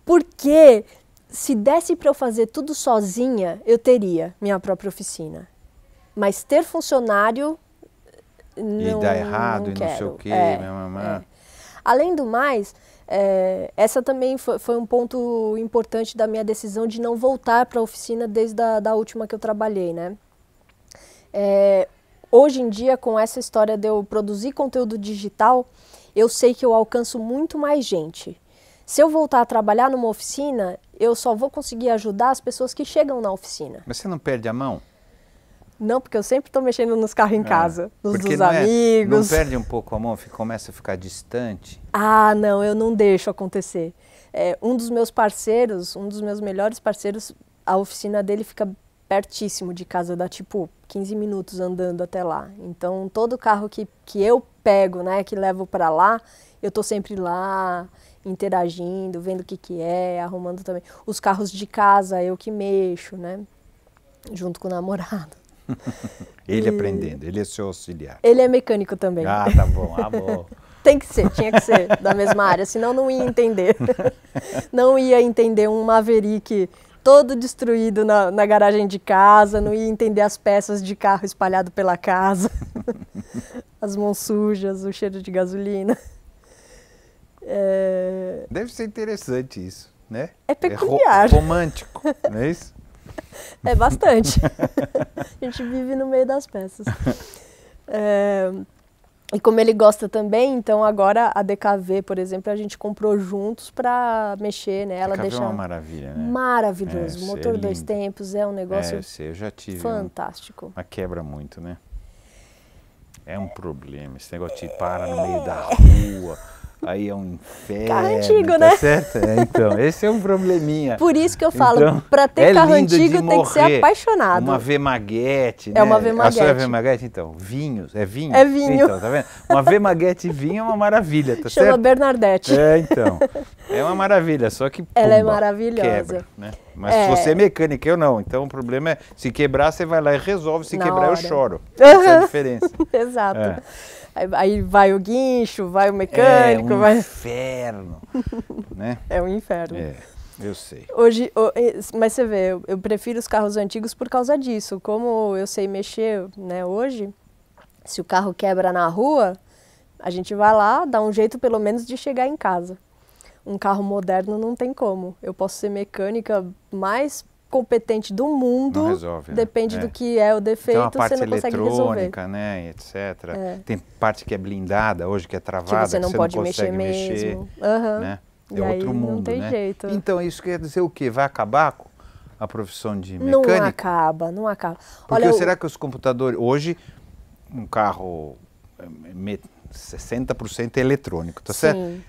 Porque se desse para eu fazer tudo sozinha, eu teria minha própria oficina. Mas ter funcionário. Não, e dá errado não e não sei o quê. É, mamãe. É. Além do mais, é, essa também foi, foi, um ponto importante da minha decisão de não voltar para a oficina desde a da última que eu trabalhei, né? É, hoje em dia, com essa história de eu produzir conteúdo digital, eu sei que eu alcanço muito mais gente. Se eu voltar a trabalhar numa oficina, eu só vou conseguir ajudar as pessoas que chegam na oficina. Mas você não perde a mão? Não, porque eu sempre estou mexendo nos carros em é, casa, nos dos amigos. É, não perde um pouco a mão, fica, começa a ficar distante? Ah, não, eu não deixo acontecer. É, um dos meus parceiros, um dos meus melhores parceiros, a oficina dele fica pertíssimo de casa, dá tipo 15 minutos andando até lá. Então, todo carro que, que eu pego, né, que levo para lá, eu tô sempre lá, interagindo, vendo o que que é, arrumando também. Os carros de casa, eu que mexo, né, junto com o namorado. ele e... aprendendo, ele é seu auxiliar. Ele é mecânico também. Ah, tá bom, amor. Ah, Tem que ser, tinha que ser da mesma área, senão não ia entender. não ia entender um Maverick todo destruído na, na, garagem de casa, não ia entender as peças de carro espalhado pela casa, as mãos sujas, o cheiro de gasolina. É... Deve ser interessante isso, né? É, é peculiar. É romântico, não é isso? é bastante. a gente vive no meio das peças. É, e como ele gosta também, então agora a DKV, por exemplo, a gente comprou juntos para mexer nela. DKV é uma maravilha, né? Maravilhoso. É, motor é dois tempos é um negócio é, eu, eu já tive fantástico. Um, quebra muito, né? É um problema esse negócio de para no meio da é. rua. Aí é um inferno. Carro tá antigo, tá né? Certo? É, então, esse é um probleminha. Por isso que eu falo, então, para ter é carro antigo tem que ser apaixonado. Uma Vemaguete, né? É uma V né? V-Maguete. A sua é V-Maguete, então, vinhos, é vinho? É vinho. Então, tá vendo? Uma V Vemaguete vinho é uma maravilha, tá Chama certo? Chama Bernardette. É, então. É uma maravilha, só que pumba, Ela é maravilhosa. Quebra, né? Mas é. se você é mecânica, eu não. Então o problema é, se quebrar, você vai lá e resolve. Se Na quebrar, hora. eu choro. Essa é a diferença. Exato. É. Aí vai o guincho, vai o mecânico. É um vai... inferno, né? É um inferno. É, eu sei. Hoje, mas você vê, eu prefiro os carros antigos por causa disso. Como eu sei mexer, né, hoje, se o carro quebra na rua, a gente vai lá, dá um jeito pelo menos de chegar em casa. Um carro moderno não tem como. Eu posso ser mecânica mais competente do mundo. Resolve, né? depende do é. que é o então, defeito, você não consegue resolver. né, etc. É. Tem parte que é blindada hoje, que é travada, que você não, que você pode não mexer mesmo. Mexer, uhum. né? É e outro mundo, não tem né? jeito. Então isso quer dizer o quê? Vai acabar a profissão de mecânico? Não acaba, não acaba. Porque Olha, será que os computadores hoje um carro 60% eh, é eletrônico, tá Sim. certo?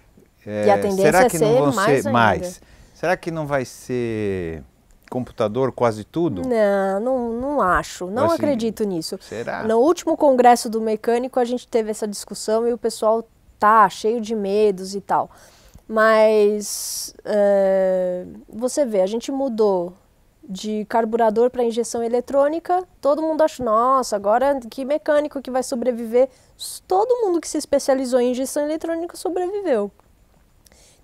É, e a eh, tendência será é que é ser não vão mais ser ainda. mais? Será que não vai ser computador quase tudo? Não, não, não acho. Não assim, acredito nisso. Será? No último congresso do mecânico a gente teve essa discussão e o pessoal tá cheio de medos e tal. Mas eh, você vê, a gente mudou de carburador para injeção eletrônica, todo mundo acha, nossa, agora que mecânico que vai sobreviver? Todo mundo que se especializou em injeção eletrônica sobreviveu.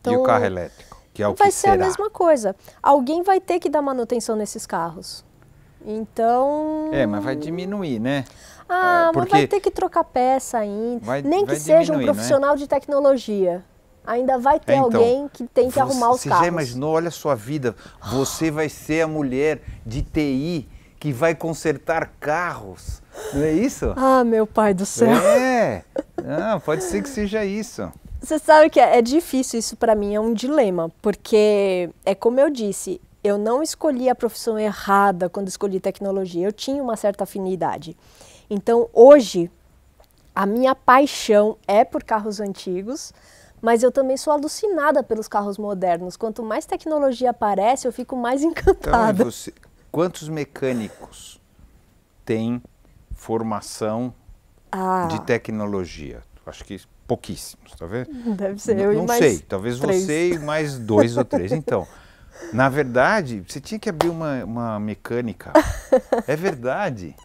Então, e o então, carro elétrico? que é o vai que ser será. a mesma coisa. Alguém vai ter que dar manutenção nesses carros. Então. É, mas vai diminuir, né? Ah, é, porque... mas vai ter que trocar peça ainda. Vai, Nem vai que seja um né? profissional é? de tecnologia. Ainda vai ter é, então, alguém que tem que você, arrumar os você carros. Você já imaginou? Olha a sua vida. Você vai ser a mulher de TI que vai consertar carros. Não é isso? Ah, meu pai do céu. É. pode ser que seja isso. Você sabe que é, é difícil isso para mim, é um dilema, porque é como eu disse, eu não escolhi a profissão errada quando escolhi tecnologia, eu tinha uma certa afinidade. Então, hoje, a minha paixão é por carros antigos, mas eu também sou alucinada pelos carros modernos. Quanto mais tecnologia aparece, eu fico mais encantada. Então, você, quantos mecânicos têm formação ah. de tecnologia? Acho que pouquíssimos, tá vendo? Deve ser eu não, não sei, talvez três. você e mais dois ou três. Então, na verdade, você tinha que abrir uma, uma mecânica. É verdade.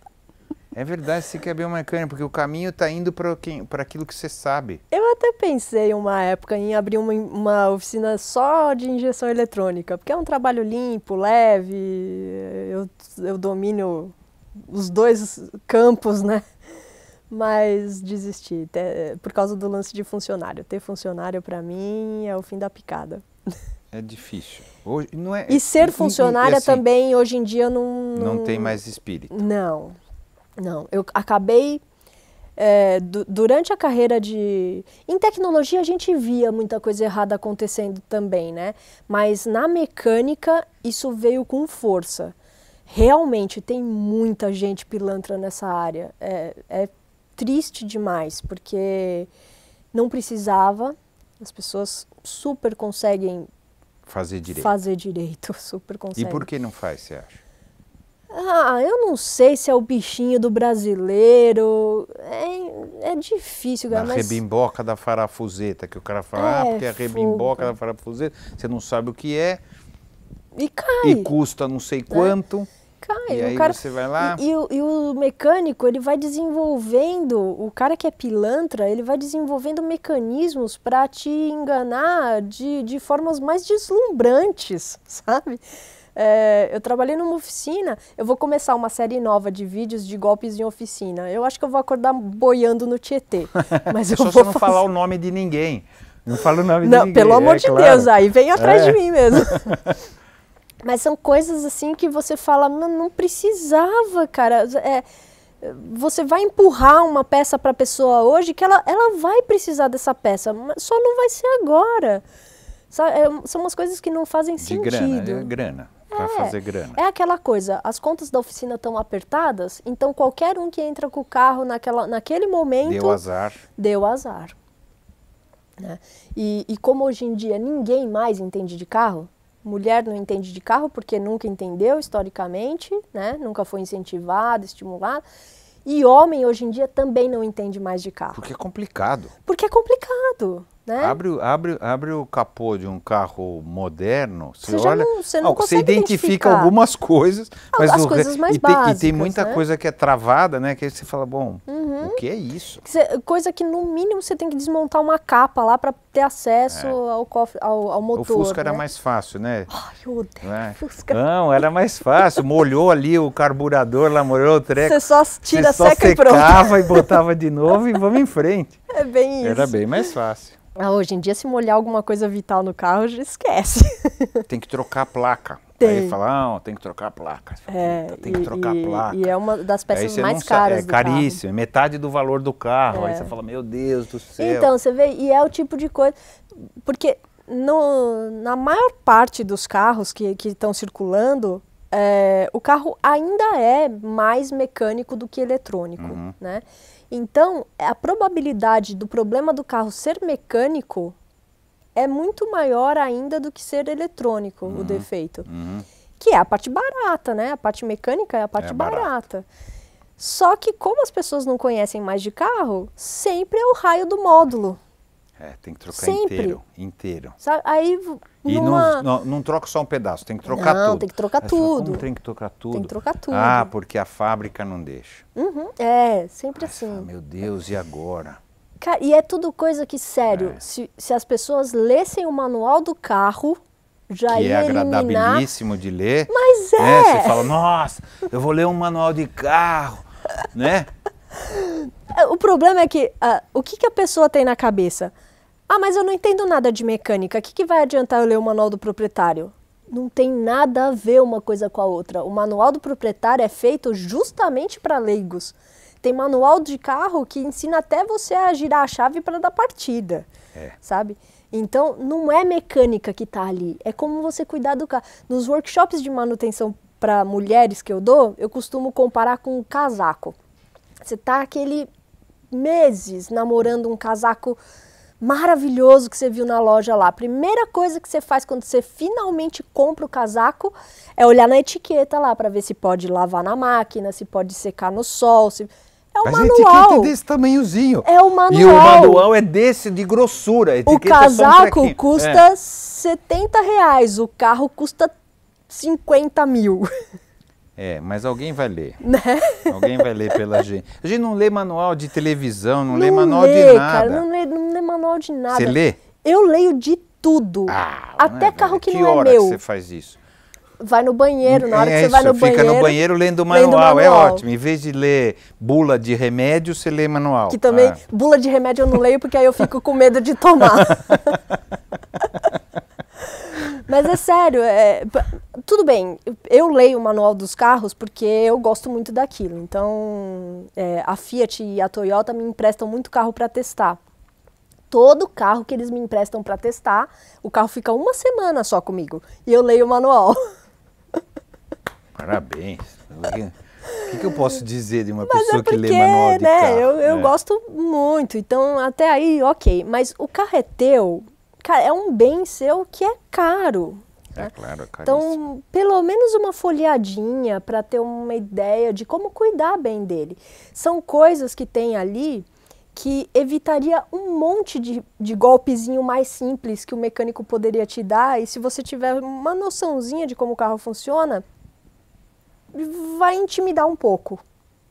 É verdade, você quer abrir uma mecânica, porque o caminho está indo para aquilo que você sabe. Eu até pensei uma época em abrir uma, uma, oficina só de injeção eletrônica, porque é um trabalho limpo, leve, eu, eu domino os dois campos, né? mas desisti por causa do lance de funcionário. Ter funcionário para mim é o fim da picada. É difícil. Hoje, não é, e ser funcionária assim, também hoje em dia não, não, não tem mais espírito. Não, não. Eu acabei é, durante a carreira de em tecnologia a gente via muita coisa errada acontecendo também, né? Mas na mecânica isso veio com força. Realmente tem muita gente pilantra nessa área. é, é triste demais, porque não precisava, as pessoas super conseguem fazer direito. Fazer direito, super conseguem. E por que não faz, você acha? Ah, eu não sei se é o bichinho do brasileiro. É, é difícil, galera. A mas... rebimboca da farafuzeta, que o cara fala, é, ah, porque a rebimboca da farafuzeta, você não sabe o que é. E cai. E custa não sei né? quanto. É cai. E aí cara... você vai lá... E, e, e, o mecânico, ele vai desenvolvendo, o cara que é pilantra, ele vai desenvolvendo mecanismos para te enganar de, de formas mais deslumbrantes, sabe? É, eu trabalhei numa oficina, eu vou começar uma série nova de vídeos de golpes em oficina. Eu acho que eu vou acordar boiando no Tietê. Mas eu Só vou não fazer... falar o nome de ninguém. Não falo o nome não, de ninguém. Pelo é amor é, de claro. Deus, aí vem atrás é. de mim mesmo. Mas são coisas assim que você fala, não precisava, cara. É, você vai empurrar uma peça para a pessoa hoje que ela, ela vai precisar dessa peça, mas só não vai ser agora. é, são umas coisas que não fazem De é sentido. Grana, é grana. Para fazer grana. É aquela coisa, as contas da oficina estão apertadas, então qualquer um que entra com o carro naquela, naquele momento. Deu azar. Deu azar. Né? E, e como hoje em dia ninguém mais entende de carro, mulher não entende de carro porque nunca entendeu historicamente, né? Nunca foi incentivada, estimulada. E homem hoje em dia também não entende mais de carro. Porque é complicado. Porque é complicado. Né? Abre, abre, abre o capô de um carro moderno, você, você olha, não, você, não ó, você identifica algumas coisas, mas as o, coisas mais e, básicas, tem, e tem muita né? coisa que é travada, né? Que aí você fala, bom, uhum. o que é isso? coisa que no mínimo você tem que desmontar uma capa lá para ter acesso é. ao, cofre, ao, ao, motor. O Fusca né? era mais fácil, né? Ai, eu odeio né? Fusca. Não, era mais fácil. Molhou ali o carburador, lá molhou o treco. Você só tira, você seca só secava e, e botava de novo e vamos em frente. É bem isso. Era bem mais fácil. Ah, hoje em dia, se molhar alguma coisa vital no carro, já esquece. Tem que trocar a placa. Tem. Aí fala, não, ah, tem que trocar a placa. É, tem que e, trocar a placa. E é uma das peças mais caras. É caríssimo, é metade do valor do carro. É. Aí você fala, meu Deus do céu. Então, você vê, e é o tipo de coisa. Porque no, na maior parte dos carros que estão circulando, é, o carro ainda é mais mecânico do que eletrônico, uhum. né? Então, a probabilidade do problema do carro ser mecânico é muito maior ainda do que ser eletrônico uhum. o defeito. Uhum. Que é a parte barata, né? A parte mecânica é a parte é barata. barata. Só que como as pessoas não conhecem mais de carro, sempre é o raio do módulo. É, tem que trocar Sempre. inteiro, inteiro. Sabe? Aí e numa... não, não, não, troca só um pedaço, tem que trocar não, tudo. Não, tem que trocar Aí tudo. Fala, tem que trocar tudo? Tem que trocar tudo. Ah, porque a fábrica não deixa. Uhum, é, sempre assim. Meu Deus, e agora? e é tudo coisa que, sério, é. se, se as pessoas lessem o manual do carro, já que é ia é agradabilíssimo eliminar. de ler. Mas né? é. Você fala, nossa, eu vou ler um manual de carro, né? É, o problema é que uh, o que, que a pessoa tem na cabeça? Ah, mas eu não entendo nada de mecânica. O que, que vai adiantar eu ler o manual do proprietário? Não tem nada a ver uma coisa com a outra. O manual do proprietário é feito justamente para leigos. Tem manual de carro que ensina até você a girar a chave para dar partida, é. sabe? Então, não é mecânica que está ali, é como você cuidar do carro. Nos workshops de manutenção para mulheres que eu dou, eu costumo comparar com um casaco. Você tá aquele meses namorando um casaco maravilhoso que você viu na loja lá. A primeira coisa que você faz quando você finalmente compra o casaco é olhar na etiqueta lá para ver se pode lavar na máquina, se pode secar no sol, se... É o a manual. etiqueta é desse tamanhozinho. É o manual. E o manual é desse, de grossura. o é casaco é um custa é. 70 reais, o carro custa 50 mil. É, mas alguém vai ler. Né? Alguém vai ler pela gente. A gente não lê manual de televisão, não, não lê manual lê, de nada. Cara, não, lê, não lê manual de nada. Você lê? Eu leio de tudo. Ah, até é, carro que, que não é meu. Que hora você faz isso? vai no banheiro, na hora é que você isso, vai no fica banheiro. Fica no banheiro lendo o manual, manual, é ótimo. Em vez de ler bula de remédio, você lê manual. Que também, ah. bula de remédio eu não leio porque aí eu fico com medo de tomar. Mas é sério, é, tudo bem, eu leio o manual dos carros porque eu gosto muito daquilo. Então, é, a Fiat e a Toyota me emprestam muito carro para testar. Todo carro que eles me emprestam para testar, o carro fica uma semana só comigo e eu leio o manual. Parabéns. O que, que, eu posso dizer de uma mas é pessoa é porque, que lê manual de né, carro? Eu, eu é. gosto muito, então até aí ok. Mas o carro é teu, cara, é um bem seu que é caro. É né? claro, é então, pelo menos uma folheadinha para ter uma ideia de como cuidar bem dele. São coisas que tem ali que evitaria um monte de, de golpezinho mais simples que o mecânico poderia te dar. E se você tiver uma noçãozinha de como o carro funciona, vai intimidar um pouco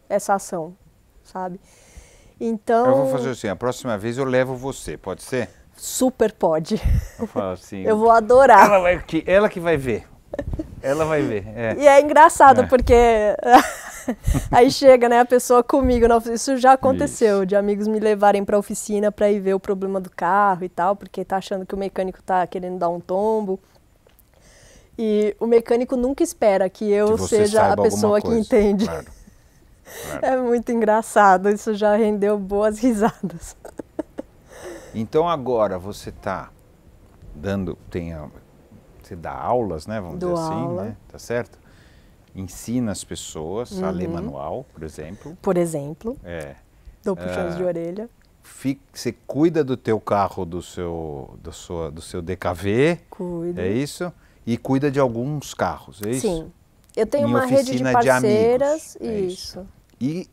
essa ação, sabe? Então. Eu vou então fazer assim: a próxima vez eu levo você, pode ser? super pode. Eu falo assim. eu vou adorar. Ela, vai, que, ela que vai ver. Ela vai ver. É. E é engraçado é. porque aí chega, né, a pessoa comigo, isso já aconteceu, isso. de amigos me levarem para oficina para ir ver o problema do carro e tal, porque tá achando que o mecânico tá querendo dar um tombo. E o mecânico nunca espera que eu que seja a pessoa que entende. Claro. Claro. É muito engraçado, isso já rendeu boas risadas. Então agora você está dando, tem a, você dá aulas, né? Vamos Dou dizer assim, aula. né? Tá certo? Ensina as pessoas uhum. a ler uhum. manual, por exemplo. Por exemplo. É. Dou puxões ah, de orelha. você cuida do teu carro, do seu, do seu, do seu DKV. Cuida. É isso? E cuida de alguns carros, é isso? Sim. Eu tenho em uma rede de parceiras. De amigos, é isso. isso. E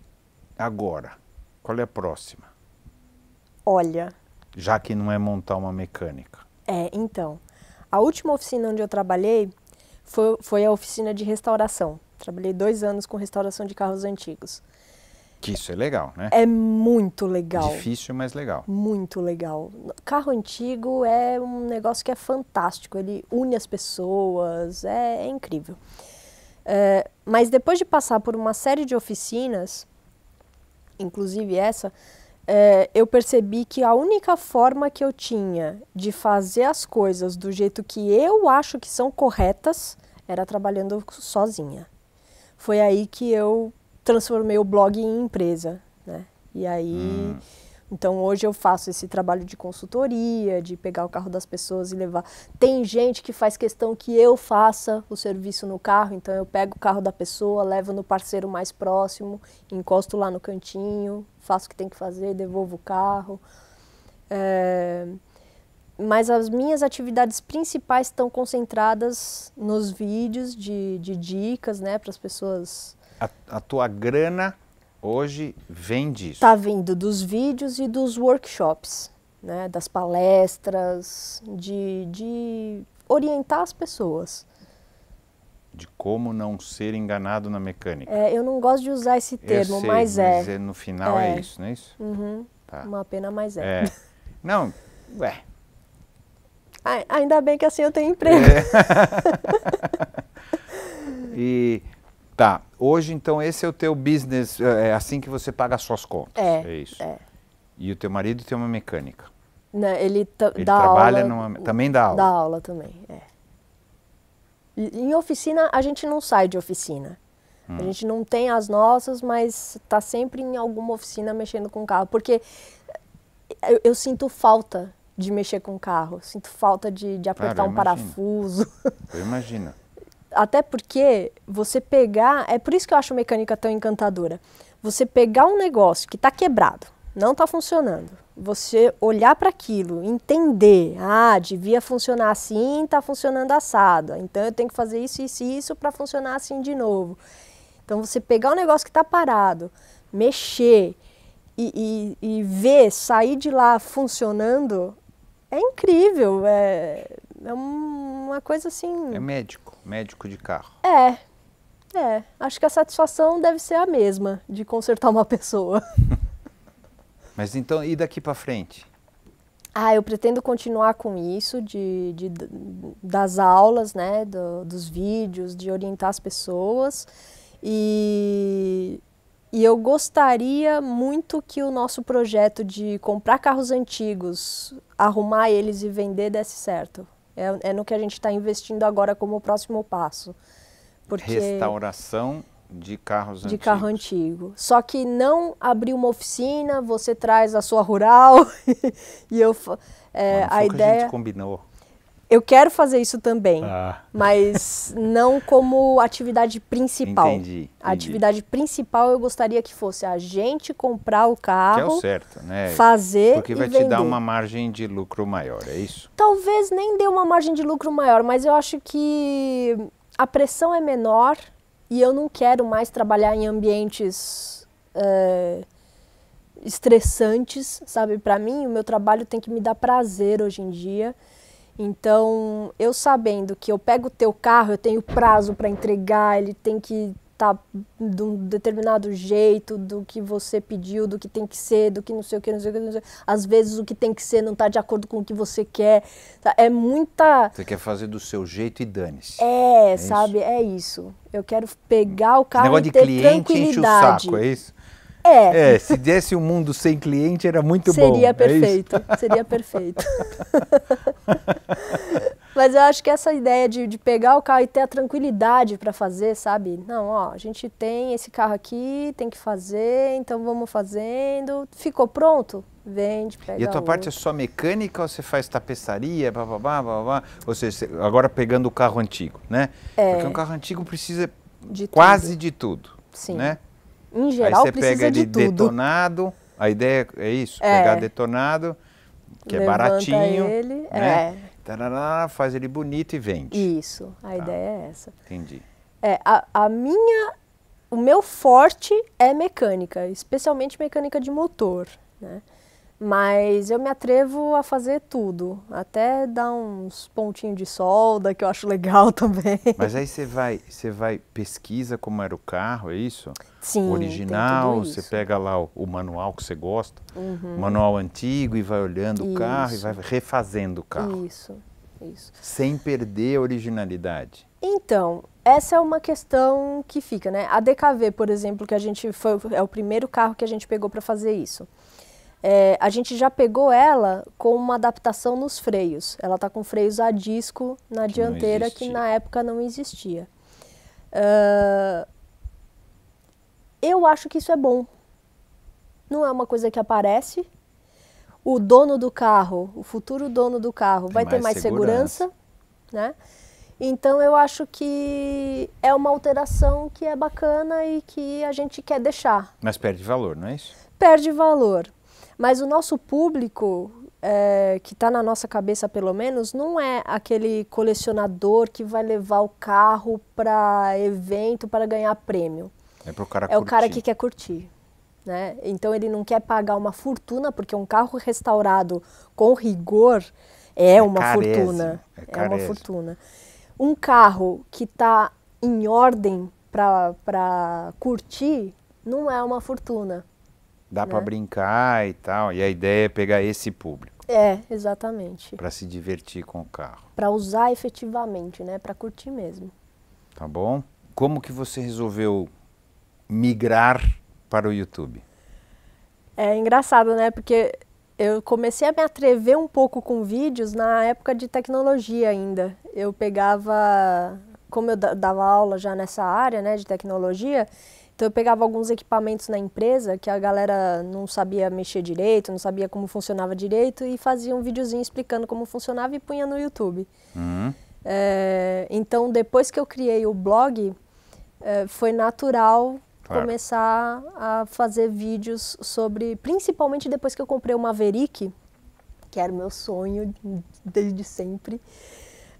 agora? Qual é a próxima? Olha, já que não é montar uma mecânica. É, então. A última oficina onde eu trabalhei foi, foi a oficina de restauração. Trabalhei dois anos com restauração de carros antigos. Que isso é legal, né? É muito legal. Difícil, mas legal. Muito legal. Carro antigo é um negócio que é fantástico. Ele une as pessoas, é, é incrível. É, mas depois de passar por uma série de oficinas, inclusive essa, é, eu percebi que a única forma que eu tinha de fazer as coisas do jeito que eu acho que são corretas era trabalhando sozinha. Foi aí que eu transformei o blog em empresa, né? E aí hum. Então hoje eu faço esse trabalho de consultoria, de pegar o carro das pessoas e levar. Tem gente que faz questão que eu faça o serviço no carro, então eu pego o carro da pessoa, levo no parceiro mais próximo, encosto lá no cantinho, faço o que tem que fazer, devolvo o carro. É... Mas as minhas atividades principais estão concentradas nos vídeos de, de dicas, né, para as pessoas. A, a tua grana hoje vem disso? Está vindo dos vídeos e dos workshops, né, das palestras, de, de orientar as pessoas. De como não ser enganado na mecânica. É, eu não gosto de usar esse termo, sei, mas, é. mas, é. No final é. é, isso, não é isso? Uhum. Tá. Uma pena, mas é. é. Não, ué. Ainda bem que assim eu tenho emprego. É. e Tá. Hoje, então, esse é o teu business, é, é assim que você paga as suas contas. É. É isso. É. E o teu marido tem uma mecânica. Não, né, ele, ele dá trabalha aula, numa, também dá aula. Dá aula também, é. em oficina, a gente não sai de oficina. Hum. A gente não tem as nossas, mas está sempre em alguma oficina mexendo com o carro. Porque é, eu, eu, sinto falta de mexer com o carro. Sinto falta de, de apertar Cara, um parafuso. Eu imagino. Até porque você pegar, é por isso que eu acho mecânica tão encantadora. Você pegar um negócio que está quebrado, não está funcionando, você olhar para aquilo, entender, ah, devia funcionar assim, está funcionando assado, então eu tenho que fazer isso, isso e isso para funcionar assim de novo. Então você pegar um negócio que está parado, mexer e, e, e ver sair de lá funcionando é incrível. É é uma coisa assim. É médico, médico de carro. É. É. Acho que a satisfação deve ser a mesma de consertar uma pessoa. Mas então, e daqui para frente? Ah, eu pretendo continuar com isso, de, de das aulas, né, do, dos vídeos, de orientar as pessoas. E, e eu gostaria muito que o nosso projeto de comprar carros antigos, arrumar eles e vender desse certo. É, é no que a gente está investindo agora como o próximo passo. Porque... Restauração de carros de antigos. De carro antigo. Só que não abrir uma oficina, você traz a sua rural e eu. É, Mano, a ideia. Que a gente combinou. Eu quero fazer isso também, ah. mas não como atividade principal. Entendi, entendi, A atividade principal eu gostaria que fosse a gente comprar o carro. Que é o certo, né? Fazer. Porque vai te dar uma margem de lucro maior, é isso? Talvez nem dê uma margem de lucro maior, mas eu acho que a pressão é menor e eu não quero mais trabalhar em ambientes. É, estressantes, sabe? Para mim, o meu trabalho tem que me dar prazer hoje em dia. Então, eu sabendo que eu pego o teu carro, eu tenho prazo para entregar, ele tem que estar tá de um determinado jeito, do que você pediu, do que tem que ser, do que não sei o que, não sei o que. Não sei o que. Às vezes o que tem que ser não está de acordo com o que você quer. Tá? É muita. Você quer fazer do seu jeito e dane-se. É, é sabe? Isso? É isso. Eu quero pegar o carro Esse negócio e ter de cliente tranquilidade. Enche o saco, é isso? É. é. se desse um mundo sem cliente era muito seria bom. Seria é perfeito, é seria perfeito. Mas eu acho que essa ideia de, de pegar o carro e ter a tranquilidade para fazer, sabe? Não, ó, a gente tem esse carro aqui, tem que fazer, então vamos fazendo. Ficou pronto? Vende, pega. E a tua outro. parte é só mecânica ou você faz tapeçaria, blá, blá, blá, blá, blá? Ou seja, agora pegando o carro antigo, né? É. Porque um carro antigo precisa de quase tudo. de tudo. Sim. Né? em geral, precisa de tudo. você pega ele detonado, a ideia é isso, é. pegar detonado, que é Levanta é baratinho. ele, né? é. Tarará, faz ele bonito e vende. Isso, a tá. ideia é essa. Entendi. É, a, a minha, o meu forte é mecânica, especialmente mecânica de motor, né? Mas eu me atrevo a fazer tudo, até dar uns pontinhos de solda que eu acho legal também. Mas aí você vai, você vai pesquisa como era o carro, é isso? Sim. O original, isso. você pega lá o, o, manual que você gosta, uhum. o manual antigo e vai olhando isso. o carro e vai refazendo o carro. Isso, isso. Sem perder a originalidade. Então, essa é uma questão que fica, né? A DKV, por exemplo, que a gente foi, é o primeiro carro que a gente pegou para fazer isso. É, a gente já pegou ela com uma adaptação nos freios. Ela está com freios a disco na que dianteira que na época não existia. Uh, eu acho que isso é bom. Não é uma coisa que aparece. O dono do carro, o futuro dono do carro, Tem vai mais ter mais segurança. segurança, né? Então eu acho que é uma alteração que é bacana e que a gente quer deixar. Mas perde valor, não é isso? Perde valor mas o nosso público, é, que está na nossa cabeça pelo menos, não é aquele colecionador que vai levar o carro para evento para ganhar prêmio. É, pro cara é curtir. o cara que quer curtir. Né? Então ele não quer pagar uma fortuna, porque um carro restaurado com rigor é, é uma careza, fortuna. É, é, uma fortuna. Um carro que está em ordem para curtir não é uma fortuna. Dá né? para brincar e tal. E a ideia é pegar esse público. É, exatamente. Para se divertir com o carro. Para usar efetivamente, né? Para curtir mesmo. Tá bom? Como que você resolveu migrar para o YouTube? É engraçado, né? Porque eu comecei a me atrever um pouco com vídeos na época de tecnologia ainda. Eu pegava, como eu dava aula já nessa área, né, de tecnologia, então eu pegava alguns equipamentos na empresa que a galera não sabia mexer direito, não sabia como funcionava direito e fazia um videozinho explicando como funcionava e punha no YouTube. Uhum. É, então depois que eu criei o blog, é, foi natural claro. começar a fazer vídeos sobre, principalmente depois que eu comprei o Maverick, que era o meu sonho desde sempre.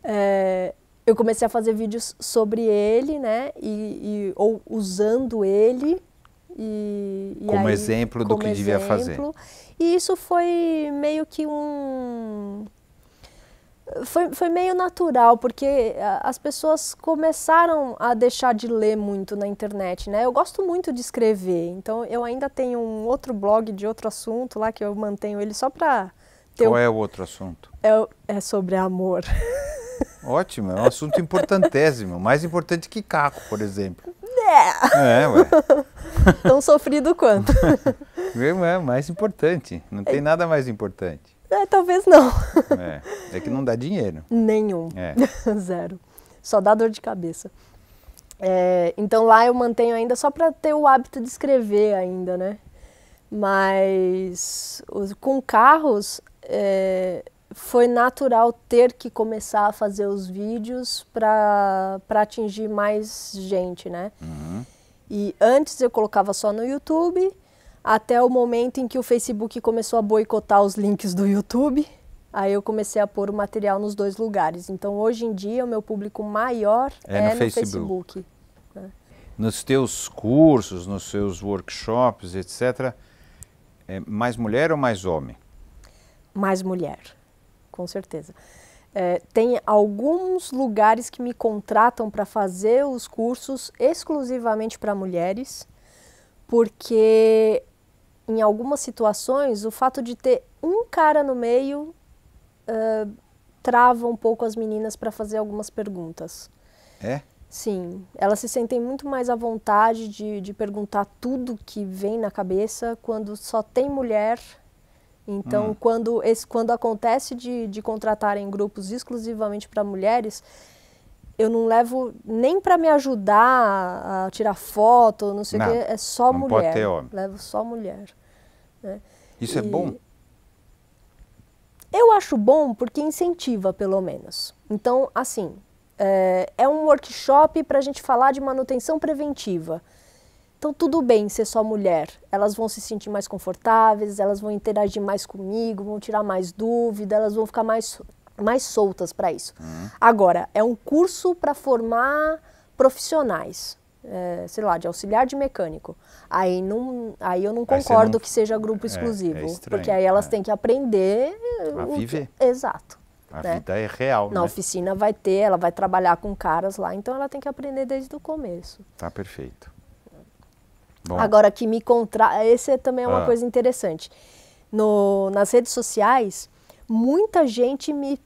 É, eu comecei a fazer vídeos sobre ele, né? E, e ou usando ele. E, e como aí, exemplo como do que exemplo. devia fazer. E isso foi meio que um. Foi, foi meio natural, porque as pessoas começaram a deixar de ler muito na internet, né? Eu gosto muito de escrever, então eu ainda tenho um outro blog de outro assunto lá que eu mantenho ele só para ter. Qual um... é o outro assunto? É, é sobre amor. Ótimo, é um assunto importantésimo, mais importante que caco, por exemplo. É. É, ué. Tão sofrido quanto. É, é mais importante, não tem nada mais importante. É, talvez não. É, é que não dá dinheiro. Nenhum. É. Zero. Só dá dor de cabeça. É, então lá eu mantenho ainda só para ter o hábito de escrever ainda, né? Mas os, com carros, é, foi natural ter que começar a fazer os vídeos para atingir mais gente, né? Uhum. E antes eu colocava só no YouTube, até o momento em que o Facebook começou a boicotar os links do YouTube. Aí eu comecei a pôr o material nos dois lugares. Então hoje em dia o meu público maior é, é no, no, Facebook. Facebook né? Nos teus cursos, nos seus workshops, etc., é mais mulher ou mais homem? Mais mulher com certeza. É, tem alguns lugares que me contratam para fazer os cursos exclusivamente para mulheres, porque em algumas situações o fato de ter um cara no meio uh, trava um pouco as meninas para fazer algumas perguntas. É? Sim, elas se sentem muito mais à vontade de, de perguntar tudo que vem na cabeça quando só tem mulher então, hum. quando, esse, quando acontece de, de contratarem grupos exclusivamente para mulheres, eu não levo nem para me ajudar a tirar foto, não sei o quê, é só não mulher. Pode ter homem. Levo só mulher. Né? Isso é e... é bom? Eu acho bom porque incentiva, pelo menos. Então, assim, é, é um workshop para a gente falar de manutenção preventiva. Então, tudo bem ser só mulher. Elas vão se sentir mais confortáveis, elas vão interagir mais comigo, vão tirar mais dúvida, elas vão ficar mais, mais soltas para isso. Uhum. Agora, é um curso para formar profissionais. É, sei lá, de auxiliar de mecânico. Aí, não, aí eu não concordo não... que seja grupo exclusivo. É, é estranho, porque aí elas é. têm que aprender. A viver. Que... Exato. A né? vida é real. Na né? oficina vai ter, ela vai trabalhar com caras lá, então ela tem que aprender desde o começo. Tá perfeito. Bom. Agora, que me contra... Essa também é uma ah. coisa interessante. No, nas redes sociais, muita gente me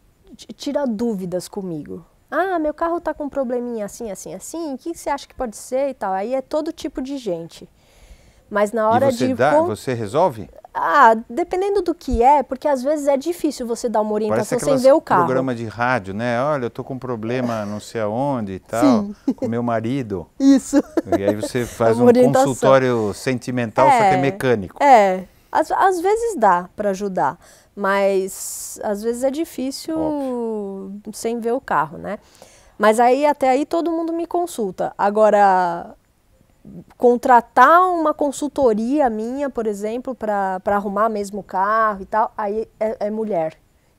tira dúvidas comigo. Ah, meu carro tá com um probleminha assim, assim, assim, o que você acha que pode ser e tal? Aí é todo tipo de gente. Mas na hora e você de. Dá, com... Você resolve? Ah, dependendo do que é, porque às vezes é difícil você dar uma orientação sem ver o carro. programa de rádio, né? Olha, eu tô com um problema não sei aonde e tal, Sim. com meu marido. Isso. E aí você faz é um orientação. consultório sentimental, é, só que é, é mecânico. É, às, às vezes dá para ajudar, mas às vezes é difícil Óbvio. sem ver o carro, né? Mas aí até aí todo mundo me consulta. Agora contratar uma consultoria minha, por exemplo, para arrumar mesmo o carro e tal, aí é, é mulher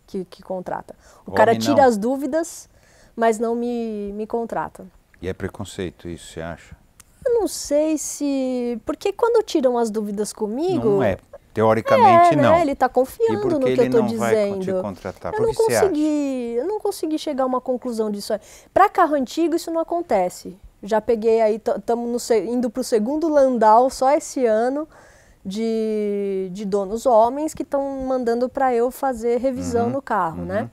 que, que contrata. O, o cara tira não. as dúvidas, mas não me, me contrata. E é preconceito isso, você acha? Eu não sei se. Porque quando tiram as dúvidas comigo. Não é. Teoricamente é, né, não. Né? Ele está confiando no que eu estou dizendo. eu não consegui, eu não consegui chegar a uma conclusão disso. Para carro antigo isso não acontece. Já peguei aí, estamos indo para o segundo Landau só esse ano de, de donos homens que estão mandando para eu fazer revisão uhum, no carro, né? uhum. né?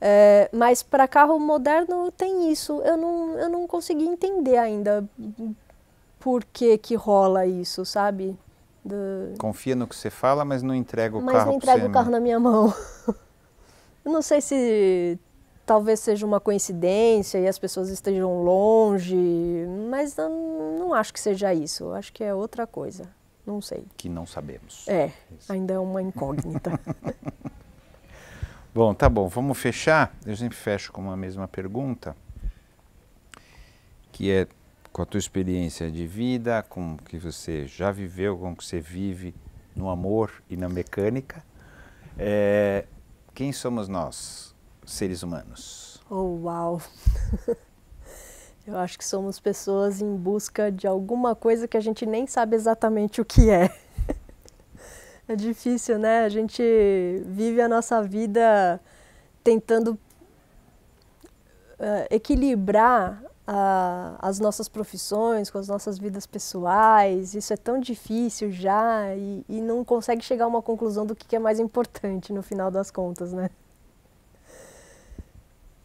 É, mas para carro moderno tem isso. Eu não, eu não consegui entender ainda por que, que rola isso, sabe? Do... Confia no que você fala, mas não entrega o mas carro. Mas não entrega o carro né? na minha mão. eu não sei se talvez seja uma coincidência e as pessoas estejam longe, mas não, não acho que seja isso. Acho que é outra coisa. Não sei. Que não sabemos. É, isso. ainda é uma incógnita. bom, tá bom. Vamos fechar. Eu sempre fecho com uma mesma pergunta, que é com a tua experiência de vida, com o que você já viveu, com o que você vive no amor e na mecânica. É, quem somos nós? seres humanos? Oh, uau! Eu acho que somos pessoas em busca de alguma coisa que a gente nem sabe exatamente o que é. É difícil, né? A gente vive a nossa vida tentando uh, equilibrar uh, as nossas profissões com as nossas vidas pessoais. Isso é tão difícil já e, e não consegue chegar a uma conclusão do que, que é mais importante no final das contas, né?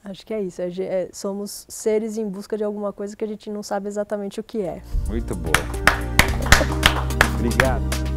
Acho que é isso. É, somos seres em busca de alguma coisa que a gente não sabe exatamente o que é. Muito boa. Obrigado.